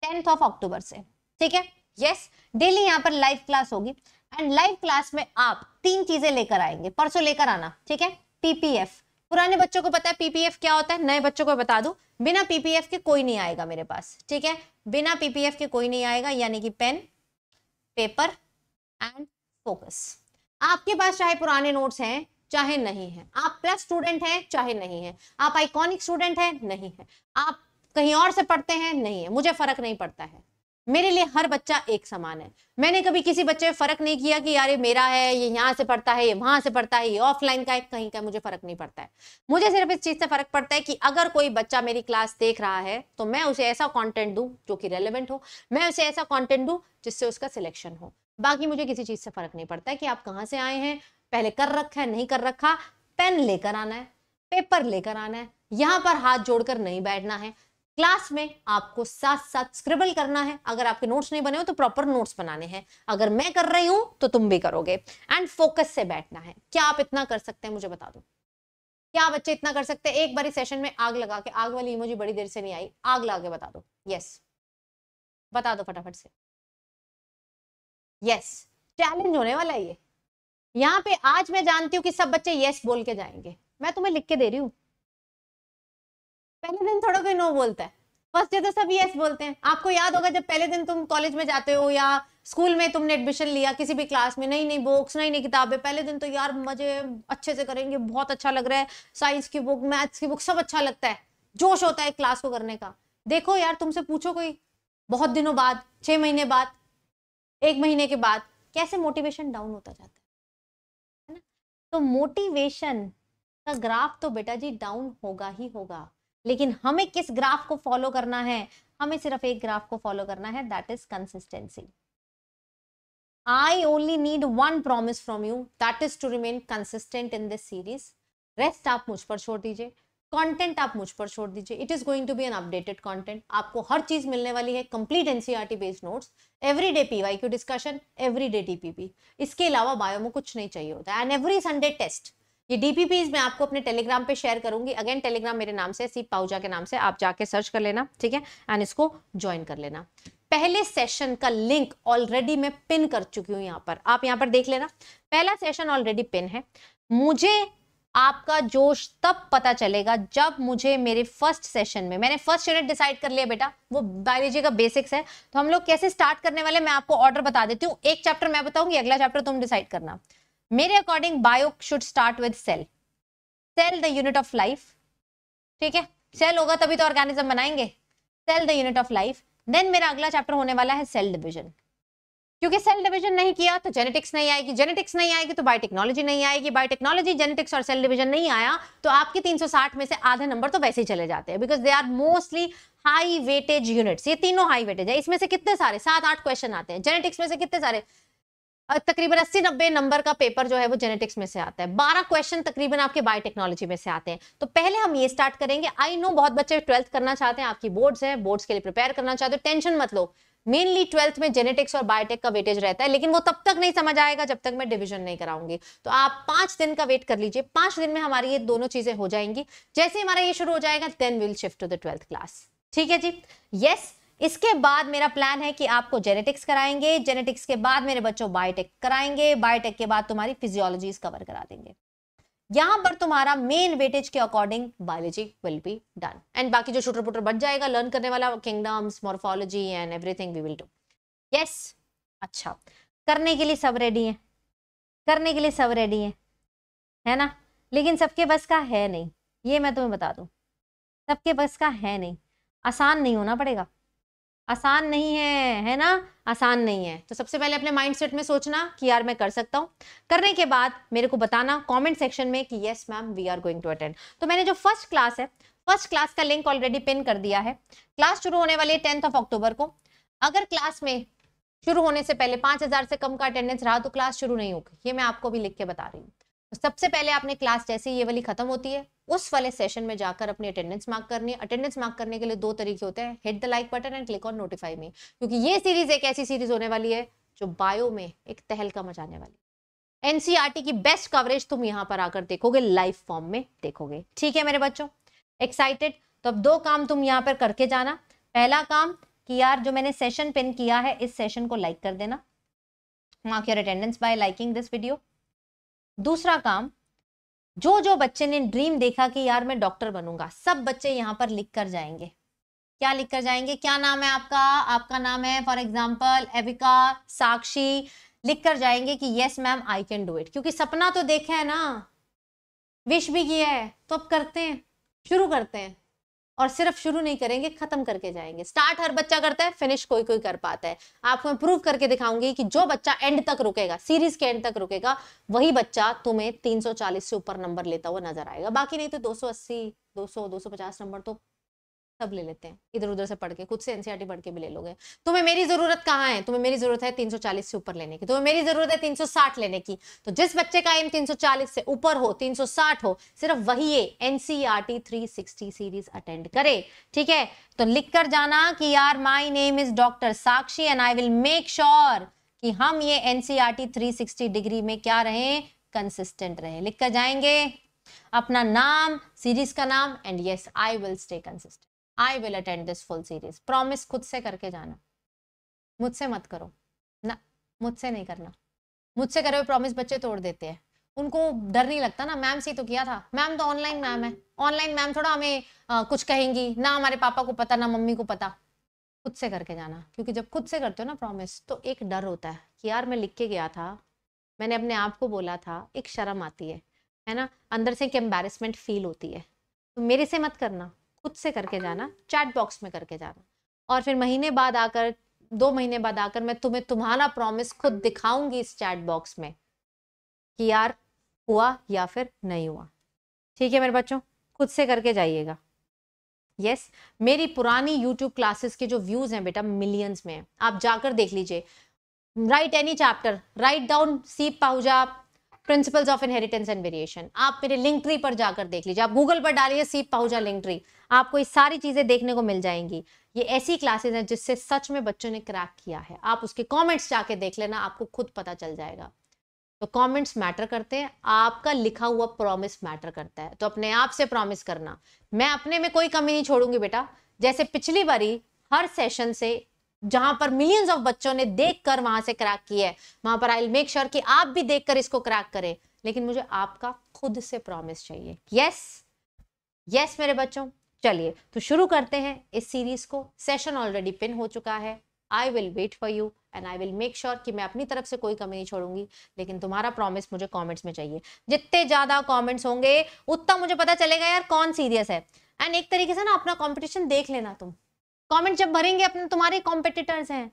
टेंथ ऑफ अक्टूबर से ठीक है यस डेली यहाँ पर लाइव क्लास होगी एंड लाइव क्लास में आप तीन चीजें लेकर आएंगे परसों लेकर आना ठीक है पीपीएफ पुराने बच्चों को पता है पीपीएफ क्या होता है नए बच्चों को बता दू बिना पीपीएफ के कोई नहीं आएगा मेरे पास ठीक है बिना पीपीएफ के कोई नहीं आएगा यानी कि पेन पेपर एंड फोकस आपके पास चाहे पुराने नोट्स हैं चाहे नहीं है आप प्लस स्टूडेंट हैं चाहे नहीं है आप आइकॉनिक स्टूडेंट हैं नहीं है आप कहीं और से पढ़ते हैं नहीं है मुझे फर्क नहीं पड़ता है मेरे लिए हर बच्चा एक समान है मैंने कभी किसी बच्चे में फर्क नहीं किया कि यार ये मेरा है ये यहाँ से पढ़ता है ये वहां से पढ़ता है ये ऑफलाइन का है कहीं का मुझे फर्क नहीं पड़ता है मुझे सिर्फ इस चीज से फर्क पड़ता है कि अगर कोई बच्चा मेरी क्लास देख रहा है तो मैं उसे ऐसा कॉन्टेंट दूँ जो कि रेलिवेंट हो मैं उसे ऐसा कॉन्टेंट दूँ जिससे उसका सिलेक्शन हो बाकी मुझे किसी चीज से फर्क नहीं पड़ता है कि आप कहाँ से आए हैं पहले कर रखा है नहीं कर रखा पेन लेकर आना है पेपर लेकर आना है यहां पर हाथ जोड़कर नहीं बैठना है क्लास में आपको साथ साथ स्क्रिबल करना है अगर आपके नोट्स नहीं बने हो तो प्रॉपर नोट्स बनाने हैं अगर मैं कर रही हूं तो तुम भी करोगे एंड फोकस से बैठना है क्या आप इतना कर सकते हैं मुझे बता दो क्या बच्चे इतना कर सकते हैं एक बार सेशन में आग लगा के आग वाली इमोजी बड़ी देर से नहीं आई आग ला के बता दो यस बता दो फटाफट से यस चैलेंज होने वाला है ये यहाँ पे आज मैं जानती हूँ कि सब बच्चे यस बोल के जाएंगे मैं तुम्हें लिख के दे रही हूँ पहले दिन थोड़ा कोई नो बोलता है फर्स्ट डे तो सब यस बोलते हैं आपको याद होगा जब पहले दिन तुम कॉलेज में जाते हो या स्कूल में तुमने एडमिशन लिया किसी भी क्लास में नई नई बुक्स नई नई किताबें पहले दिन तो यार मजे अच्छे से करेंगे बहुत अच्छा लग रहा है साइंस की बुक मैथ्स की बुक सब अच्छा लगता है जोश होता है क्लास को करने का देखो यार तुमसे पूछो कोई बहुत दिनों बाद छह महीने बाद एक महीने के बाद कैसे मोटिवेशन डाउन होता जाता है तो मोटिवेशन का ग्राफ तो बेटा जी डाउन होगा ही होगा लेकिन हमें किस ग्राफ को फॉलो करना है हमें सिर्फ एक ग्राफ को फॉलो करना है that is consistency I only need one promise from you that is to remain consistent in this series rest आप मुझ पर छोड़ दीजिए कंटेंट आप मुझ पर छोड़ दीजिए it is going to be an updated content आपको हर चीज मिलने वाली है complete NCERT based notes every day PYQ discussion every day DPP इसके अलावा बायो में कुछ नहीं चाहिए होता एंड एवरी संडे टेस्ट ये डीपीपीज मैं आपको अपने टेलीग्राम पे शेयर करूंगी अगेन टेलीग्राम मेरे नाम से सीप पाउजा के नाम से आप जाके सर्च कर लेना ठीक है एंड इसको ज्वाइन कर लेना पहले सेशन का लिंक ऑलरेडी मैं पिन कर चुकी हूँ यहाँ पर आप यहाँ पर देख लेना पहला सेशन ऑलरेडी पिन है मुझे आपका जोश तब पता चलेगा जब मुझे मेरे फर्स्ट सेशन में मैंने फर्स्ट यूनिट डिसाइड कर लिया बेटा वो बायोलॉजी का बेसिक्स है तो हम लोग कैसे स्टार्ट करने वाले मैं आपको ऑर्डर बता देती हूँ एक चैप्टर मैं बताऊंगी अगला चैप्टर तुम डिसाइड करना मेरे according bio should start with cell cell the unit of life ठीक है सेल होगा तभी तो ऑर्गेनिज्म बनाएंगे cell the unit of life then मेरा अगला चैप्टर होने वाला है सेल डिविजन क्योंकि सेल डिवीजन नहीं किया तो जेनेटिक्स नहीं आएगी जेनेटिक्स नहीं आएगी तो बायोटेक्नोलॉजी नहीं आएगी बायोटेक्नोलॉजी जेनेटिक्स और सेल डिवीजन नहीं आया तो आपके 360 में से आधे नंबर तो वैसे ही चले जाते हैं because they are mostly high weightage units ये तीनों हाई वेटेज है इसमें से कितने सारे सात आठ क्वेश्चन आते हैं जेनेटिक्स में से कितने सारे तकरीबन अस्सी नब्बे नंबर का पेपर जो है वो जेनेटिक्स में से आता है बारह क्वेश्चन तकरीबन आपके बायोटेक्नोलॉजी में से आते हैं तो पहले हम ये स्टार्ट करेंगे आई नो बहुत बच्चे ट्वेल्थ करना चाहते हैं आपकी बोर्ड्स है बोर्ड्स के लिए प्रिपेयर करना चाहते हो टेंशन मत लो मेनली ट्वेल्थ में जेनेटिक्स और बायोटेक का वेटेज रहता है लेकिन वो तब तक नहीं समझ आएगा जब तक मैं डिविजन नहीं कराऊंगी तो आप पांच दिन का वेट कर लीजिए पांच दिन में हमारी ये दोनों चीजें हो जाएंगी जैसे हमारा ये शुरू हो जाएगा then will shift to the twelfth class ठीक है जी यस yes, इसके बाद मेरा प्लान है कि आपको जेनेटिक्स कराएंगे जेनेटिक्स के बाद मेरे बच्चों बायोटेक कराएंगे बायोटेक के बाद तुम्हारी फिजियोलॉजीज कवर करा देंगे यहां पर तुम्हारा मेन वेटेज के according biology will be done and बाकी जो शूटर पुटर बच जाएगा लर्न करने वाला kingdoms morphology and everything we will do yes अच्छा करने के लिए सब रेडी है करने के लिए सब रेडी है है ना लेकिन सबके बस का है नहीं ये मैं तुम्हें बता दूं सबके बस का है नहीं आसान नहीं होना पड़ेगा आसान नहीं है है ना आसान नहीं है तो सबसे पहले अपने माइंड सेट में सोचना कि यार मैं कर सकता हूँ करने के बाद मेरे को बताना कमेंट सेक्शन में कि yes ma'am we are going to attend तो मैंने जो फर्स्ट क्लास है फर्स्ट क्लास का लिंक ऑलरेडी पिन कर दिया है क्लास शुरू होने वाली है टेंथ ऑफ अक्टूबर को अगर क्लास में शुरू होने से पहले पाँच हज़ार से कम का अटेंडेंस रहा तो क्लास शुरू नहीं होगी ये मैं आपको भी लिख के बता रही हूँ सबसे पहले आपने क्लास जैसे ये वाली खत्म होती है उस वाले सेशन में जाकर अपनी अटेंडेंस मार्क करनी अटेंडेंस मार्क करने के लिए दो तरीके होते हैं hit the like button and click on notify me क्योंकि ये सीरीज एक ऐसी सीरीज होने वाली है जो बायो में एक तहलका मचाने वाली एनसीईआरटी e की बेस्ट कवरेज तुम यहां पर आकर देखोगे लाइव फॉर्म में देखोगे ठीक है मेरे बच्चों एक्साइटेड तो अब दो काम तुम यहाँ पर करके जाना पहला काम कि यार जो मैंने सेशन पिन किया है इस सेशन को लाइक कर देना mark your attendance by liking this video दूसरा काम जो जो बच्चे ने ड्रीम देखा कि यार मैं डॉक्टर बनूंगा सब बच्चे यहाँ पर लिख कर जाएंगे क्या लिख कर जाएंगे क्या नाम है आपका आपका नाम है फॉर एग्जाम्पल एविका साक्षी लिख कर जाएंगे कि yes ma'am I can do it क्योंकि सपना तो देखा है ना विश भी किया है तो अब करते हैं शुरू करते हैं और सिर्फ शुरू नहीं करेंगे खत्म करके जाएंगे स्टार्ट हर बच्चा करता है फिनिश कोई कोई कर पाता है आपको मैं प्रूव करके दिखाऊंगी कि जो बच्चा एंड तक रुकेगा सीरीज के एंड तक रुकेगा वही बच्चा तुम्हें 340 से ऊपर नंबर लेता हुआ नजर आएगा बाकी नहीं तो 280 200 250 नंबर तो सब ले लेते हैं इधर उधर से पढ़ के खुद से एनसीआरटी e पढ़ के भी ले लोगे तुम्हें मेरी जरूरत कहाँ है तुम्हें मेरी जरूरत है 340 से ऊपर लेने की तुम्हें मेरी जरूरत है 360 लेने की तो जिस बच्चे का एम 340 से ऊपर हो 360 हो सिर्फ वही ये थ्री 360 सीरीज अटेंड करे ठीक है तो लिख कर जाना कि यार my name is doctor Sakshi and I will make sure कि हम ये थ्री सिक्सटी डिग्री में क्या रहे कंसिस्टेंट रहे लिख कर जाएंगे अपना नाम सीरीज का नाम and yes I will stay consistent I will attend this full series promise खुद से करके जाना मुझसे मत करो ना मुझसे नहीं करना मुझसे करे हुए प्रॉमिस बच्चे तोड़ देते हैं उनको डर नहीं लगता ना मैम से तो किया था मैम तो ऑनलाइन मैम है ऑनलाइन मैम थोड़ा हमें आ, कुछ कहेंगी ना हमारे पापा को पता ना मम्मी को पता खुद से करके जाना क्योंकि जब खुद से करते हो ना प्रॉमिस तो एक डर होता है कि यार मैं लिख के गया था मैंने अपने आप को बोला था एक शर्म आती है है ना अंदर से एक एम्बेरसमेंट फील होती है तो मेरे से मत करना खुद से करके जाना चैट बॉक्स में करके जाना और फिर महीने बाद आकर दो महीने बाद आकर मैं तुम्हें तुम्हारा प्रॉमिस खुद दिखाऊंगी इस चैट बॉक्स में कि यार हुआ या फिर नहीं हुआ ठीक है मेरे बच्चों खुद से करके जाइएगा यस yes, मेरी पुरानी यूट्यूब क्लासेस के जो व्यूज हैं बेटा मिलियंस में हैं आप जाकर देख लीजिए write any chapter write down C Pahuja principles of inheritance and variation आप मेरे लिंक ट्री पर जाकर देख लीजिए आप गूगल पर डालिए सी पाहुजा लिंक ट्री आपको ये सारी चीज़ें देखने को मिल जाएंगी ये ऐसी क्लासेस हैं जिससे सच में बच्चों ने क्रैक किया है आप उसके कमेंट्स जाके देख लेना आपको खुद पता चल जाएगा तो कमेंट्स मैटर करते हैं आपका लिखा हुआ प्रॉमिस मैटर करता है तो अपने आप से प्रॉमिस करना मैं अपने में कोई कमी नहीं छोड़ूंगी बेटा जैसे पिछली बारी हर सेशन से जहां पर मिलियंस ऑफ बच्चों ने देख कर वहां से क्रैक किया है वहां पर आई मेक श्योर कि आप भी देख कर इसको क्रैक करें लेकिन मुझे आपका खुद से प्रॉमिस चाहिए यस यस मेरे बच्चों चलिए तो शुरू करते हैं इस सीरीज को सेशन ऑलरेडी पिन हो चुका है I will wait for you and I will make sure कि मैं अपनी तरफ से कोई कमी नहीं छोड़ूंगी लेकिन तुम्हारा प्रॉमिस मुझे कॉमेंट्स में चाहिए जितने ज़्यादा कॉमेंट्स होंगे उतना मुझे पता चलेगा यार कौन सीरियस है एंड एक तरीके से ना अपना कॉम्पिटिशन देख लेना तुम कॉमेंट जब भरेंगे अपने तुम्हारे कॉम्पिटिटर्स हैं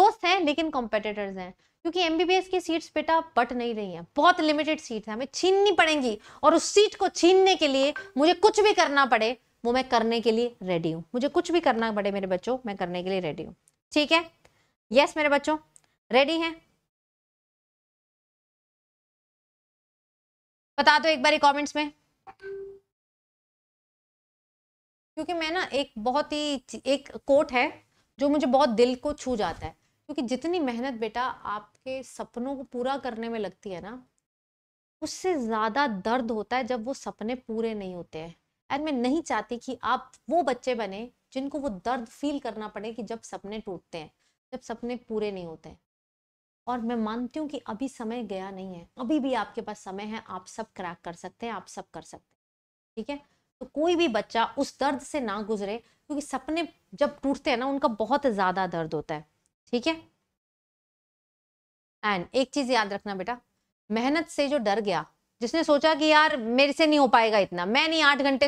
दोस्त हैं लेकिन कॉम्पिटिटर्स हैं क्योंकि एम की सीट्स बेटा बट नहीं रही हैं बहुत लिमिटेड सीट है हमें छीननी पड़ेंगी और उस सीट को छीनने के लिए मुझे कुछ भी करना पड़े वो मैं करने के लिए रेडी हूँ मुझे कुछ भी करना पड़े मेरे बच्चों मैं करने के लिए रेडी हूँ ठीक है यस मेरे बच्चों रेडी हैं बता दो एक बार कमेंट्स में क्योंकि मैं ना एक बहुत ही एक कोट है जो मुझे बहुत दिल को छू जाता है क्योंकि जितनी मेहनत बेटा आपके सपनों को पूरा करने में लगती है ना उससे ज़्यादा दर्द होता है जब वो सपने पूरे नहीं होते हैं एंड मैं नहीं चाहती कि आप वो बच्चे बने जिनको वो दर्द फील करना पड़े कि जब सपने टूटते हैं जब सपने पूरे नहीं होते हैं और मैं मानती हूँ कि अभी समय गया नहीं है अभी भी आपके पास समय है आप सब क्रैक कर सकते हैं आप सब कर सकते हैं ठीक है तो कोई भी बच्चा उस दर्द से ना गुजरे क्योंकि सपने जब टूटते हैं ना उनका बहुत ज़्यादा दर्द होता है ठीक है एंड एक चीज़ याद रखना बेटा मेहनत से जो डर गया जिसने सोचा कि यार मेरे से नहीं हो पाएगा इतना मैं नहीं आठ घंटे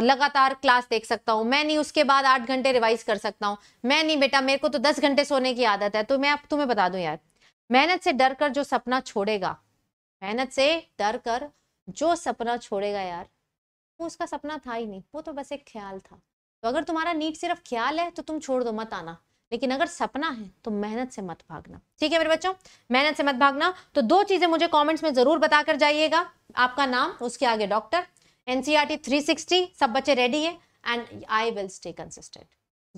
लगातार क्लास देख सकता हूँ मैं नहीं उसके बाद आठ घंटे रिवाइज कर सकता हूँ मैं नहीं बेटा मेरे को तो दस घंटे सोने की आदत है तो मैं अब तुम्हें बता दूं यार मेहनत से डर कर जो सपना छोड़ेगा मेहनत से डर कर जो सपना छोड़ेगा यार वो उसका सपना था ही नहीं वो तो बस एक ख्याल था तो अगर तुम्हारा नीट सिर्फ ख्याल है तो तुम छोड़ दो मत आना लेकिन अगर सपना है तो मेहनत से मत भागना ठीक है मेरे बच्चों मेहनत से मत भागना तो दो चीजें मुझे कमेंट्स में जरूर बताकर जाइएगा आपका नाम उसके आगे डॉक्टर एनसीआरटी 360 सब बच्चे रेडी है and I will stay consistent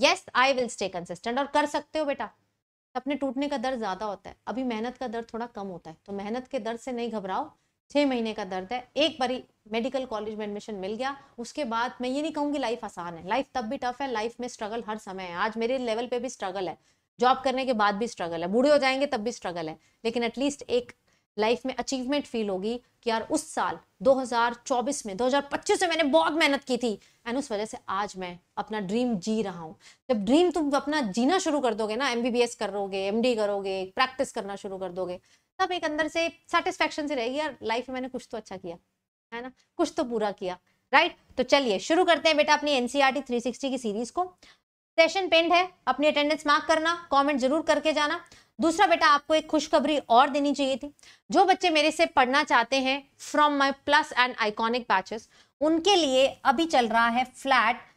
yes I will stay consistent और कर सकते हो बेटा सपने टूटने का दर्द ज्यादा होता है अभी मेहनत का दर्द थोड़ा कम होता है तो मेहनत के दर्द से नहीं घबराओ छह महीने का दर्द है एक बारी मेडिकल कॉलेज में एडमिशन मिल गया उसके बाद मैं ये नहीं कहूँगी लाइफ आसान है लाइफ तब भी टफ है लाइफ में स्ट्रगल हर समय है आज मेरे लेवल पे भी स्ट्रगल है जॉब करने के बाद भी स्ट्रगल है बूढ़े हो जाएंगे तब भी स्ट्रगल है लेकिन एटलीस्ट एक लाइफ में अचीवमेंट फील होगी कि यार उस साल 2024 में 2025 में मैंने बहुत मेहनत की थी एंड उस वजह से आज मैं अपना ड्रीम जी रहा हूँ जब ड्रीम तुम अपना जीना शुरू कर दोगे ना एम करोगे एम करोगे प्रैक्टिस करना शुरू कर दोगे तब एक अंदर से सेटिस्फेक्शन से रहेगी यार लाइफ में मैंने कुछ तो अच्छा किया है ना कुछ तो पूरा किया राइट तो चलिए शुरू करते हैं बेटा अपनी एनसीआरटी 360 e की सीरीज को सेशन पेंड है अपनी अटेंडेंस मार्क करना कमेंट जरूर करके जाना दूसरा बेटा आपको एक खुशखबरी और देनी चाहिए थी जो बच्चे मेरे से पढ़ना चाहते हैं from my plus and iconic batches उनके लिए अभी चल रहा है फ्लैट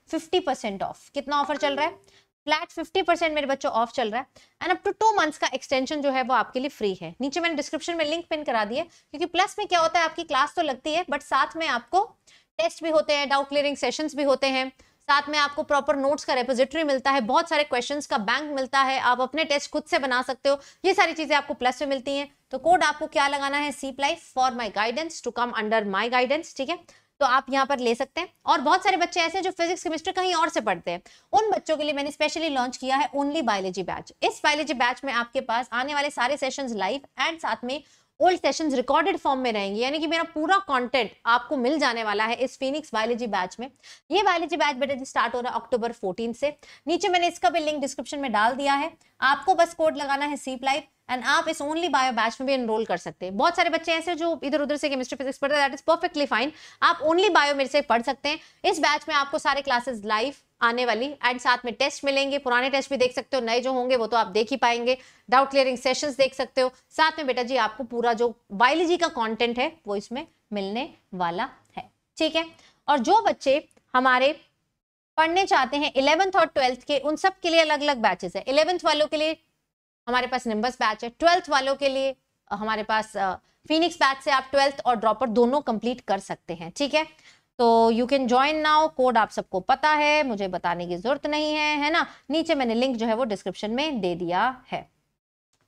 परसेंट ऑफ कितना ऑफर चल रहा है फ्लैट 50 परसेंट मेरे बच्चों ऑफ चल रहा है and up to two months का एक्सटेंशन जो है वो आपके लिए फ्री है नीचे मैंने डिस्क्रिप्शन में लिंक पिन करा दी है क्योंकि प्लस में क्या होता है आपकी क्लास तो लगती है बट साथ में आपको टेस्ट भी होते हैं डाउट क्लियरिंग सेशंस भी होते हैं साथ में आपको प्रॉपर नोट्स का रेपोजिटरी मिलता है बहुत सारे क्वेश्चन का बैंक मिलता है आप अपने टेस्ट खुद से बना सकते हो ये सारी चीजें आपको प्लस में मिलती हैं तो कोड आपको क्या लगाना है C life for my guidance to come under my guidance ठीक है तो आप यहाँ पर ले सकते हैं और बहुत सारे बच्चे ऐसे हैं जो फिजिक्स केमिस्ट्री कहीं और से पढ़ते हैं उन बच्चों के लिए मैंने स्पेशली लॉन्च किया है ओनली बायोलॉजी बैच इस बायोलॉजी बैच में आपके पास आने वाले सारे सेशन लाइव एंड साथ में ओल्ड सेशन रिकॉर्डेड फॉर्म में रहेंगे यानी कि मेरा पूरा कॉन्टेंट आपको मिल जाने वाला है इस फिनिक्स बायोलॉजी बैच में ये बायोलॉजी बैच बेटा जी स्टार्ट हो रहा है अक्टूबर फोर्टीन से नीचे मैंने इसका भी लिंक डिस्क्रिप्शन में डाल दिया है आपको बस कोड लगाना है सीप लाइव एंड आप इस ओनली बायो बैच में भी एनरोल कर सकते हैं बहुत सारे बच्चे ऐसे जो इधर उधर से केमिस्ट्री फिजिक्स पढ़ते हैं दैट इज परफेक्टली फाइन आप ओनली बायो मेरे से पढ़ सकते हैं इस बैच में आपको सारे क्लासेस लाइव आने वाली एंड साथ में टेस्ट मिलेंगे पुराने टेस्ट भी देख सकते हो नए जो होंगे वो तो आप देख ही पाएंगे डाउट क्लियरिंग सेशंस देख सकते हो साथ में बेटा जी आपको पूरा जो बायोलॉजी का कंटेंट है वो इसमें मिलने वाला है ठीक है और जो बच्चे हमारे पढ़ने चाहते हैं इलेवंथ और ट्वेल्थ के उन सब के लिए अलग अलग बैचेस है इलेवंथ वालों के लिए हमारे पास निम्बस बैच है ट्वेल्थ वालों के लिए हमारे पास फिनिक्स बैच से आप ट्वेल्थ और ड्रॉपर दोनों कंप्लीट कर सकते हैं ठीक है तो you can join now code आप सबको पता है मुझे बताने की जरूरत नहीं है है ना नीचे मैंने लिंक जो है वो डिस्क्रिप्शन में दे दिया है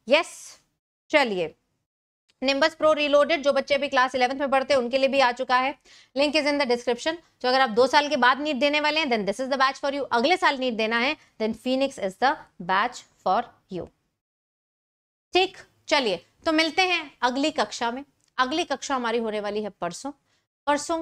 यस चलिए निम्बस प्रो रिलोडेड जो बच्चे अभी क्लास इलेवंथ में पढ़ते हैं उनके लिए भी आ चुका है link is in the description तो अगर आप दो साल के बाद नीट देने वाले हैं then this is the batch for you अगले साल नीट देना है then Phoenix is the batch for you ठीक चलिए तो मिलते हैं अगली कक्षा में अगली कक्षा हमारी होने वाली है परसों परसों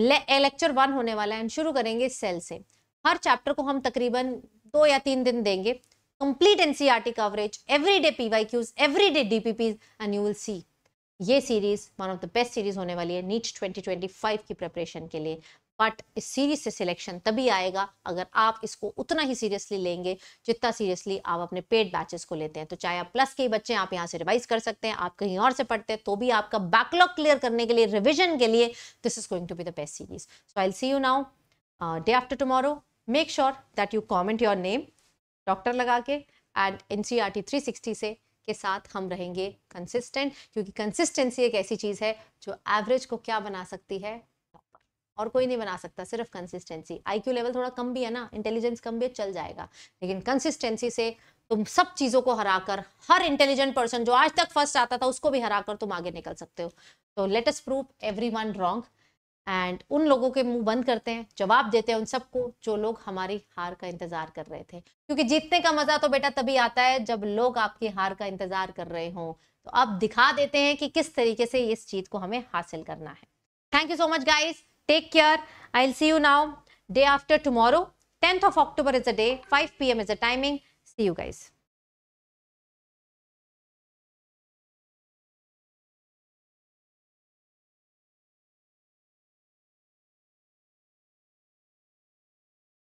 लेक्चर वन होने वाला है शुरू करेंगे सेल से हर चैप्टर को हम तकरीबन दो या तीन दिन देंगे complete NCRT coverage everyday PYQs everyday DPPs and you will see ये series one of the best series होने वाली है नीच 2025 की प्रिपरेशन के लिए बट इस सीरीज से सिलेक्शन तभी आएगा अगर आप इसको उतना ही सीरियसली लेंगे जितना सीरियसली आप अपने पेड बैचेस को लेते हैं तो चाहे आप प्लस के बच्चे आप यहाँ से रिवाइज कर सकते हैं आप कहीं और से पढ़ते हैं तो भी आपका बैकलॉग क्लियर करने के लिए रिविजन के लिए this is going to be the best series so I see you now day after tomorrow make sure that you comment your name doctor लगा के and N C three sixty से के साथ हम रहेंगे कंसिस्टेंट क्योंकि कंसिस्टेंसी एक ऐसी चीज़ है जो एवरेज को क्या बना सकती है और कोई नहीं बना सकता सिर्फ कंसिस्टेंसी आईक्यू लेवल थोड़ा कम भी है ना इंटेलिजेंस कम भी है चल जाएगा लेकिन कंसिस्टेंसी से तुम सब चीज़ों को हराकर हर इंटेलिजेंट पर्सन जो आज तक फर्स्ट आता था उसको भी हराकर तुम आगे निकल सकते हो तो let us prove every one wrong and उन लोगों के मुंह बंद करते हैं जवाब देते हैं उन सबको जो लोग हमारी हार का इंतजार कर रहे थे क्योंकि जीतने का मजा तो बेटा तभी आता है जब लोग आपकी हार का इंतजार कर रहे हों तो अब दिखा देते हैं कि किस तरीके से इस चीज को हमें हासिल करना है thank you so much guys take care I will see you now day after tomorrow tenth of October is a day five P M is a timing see you guys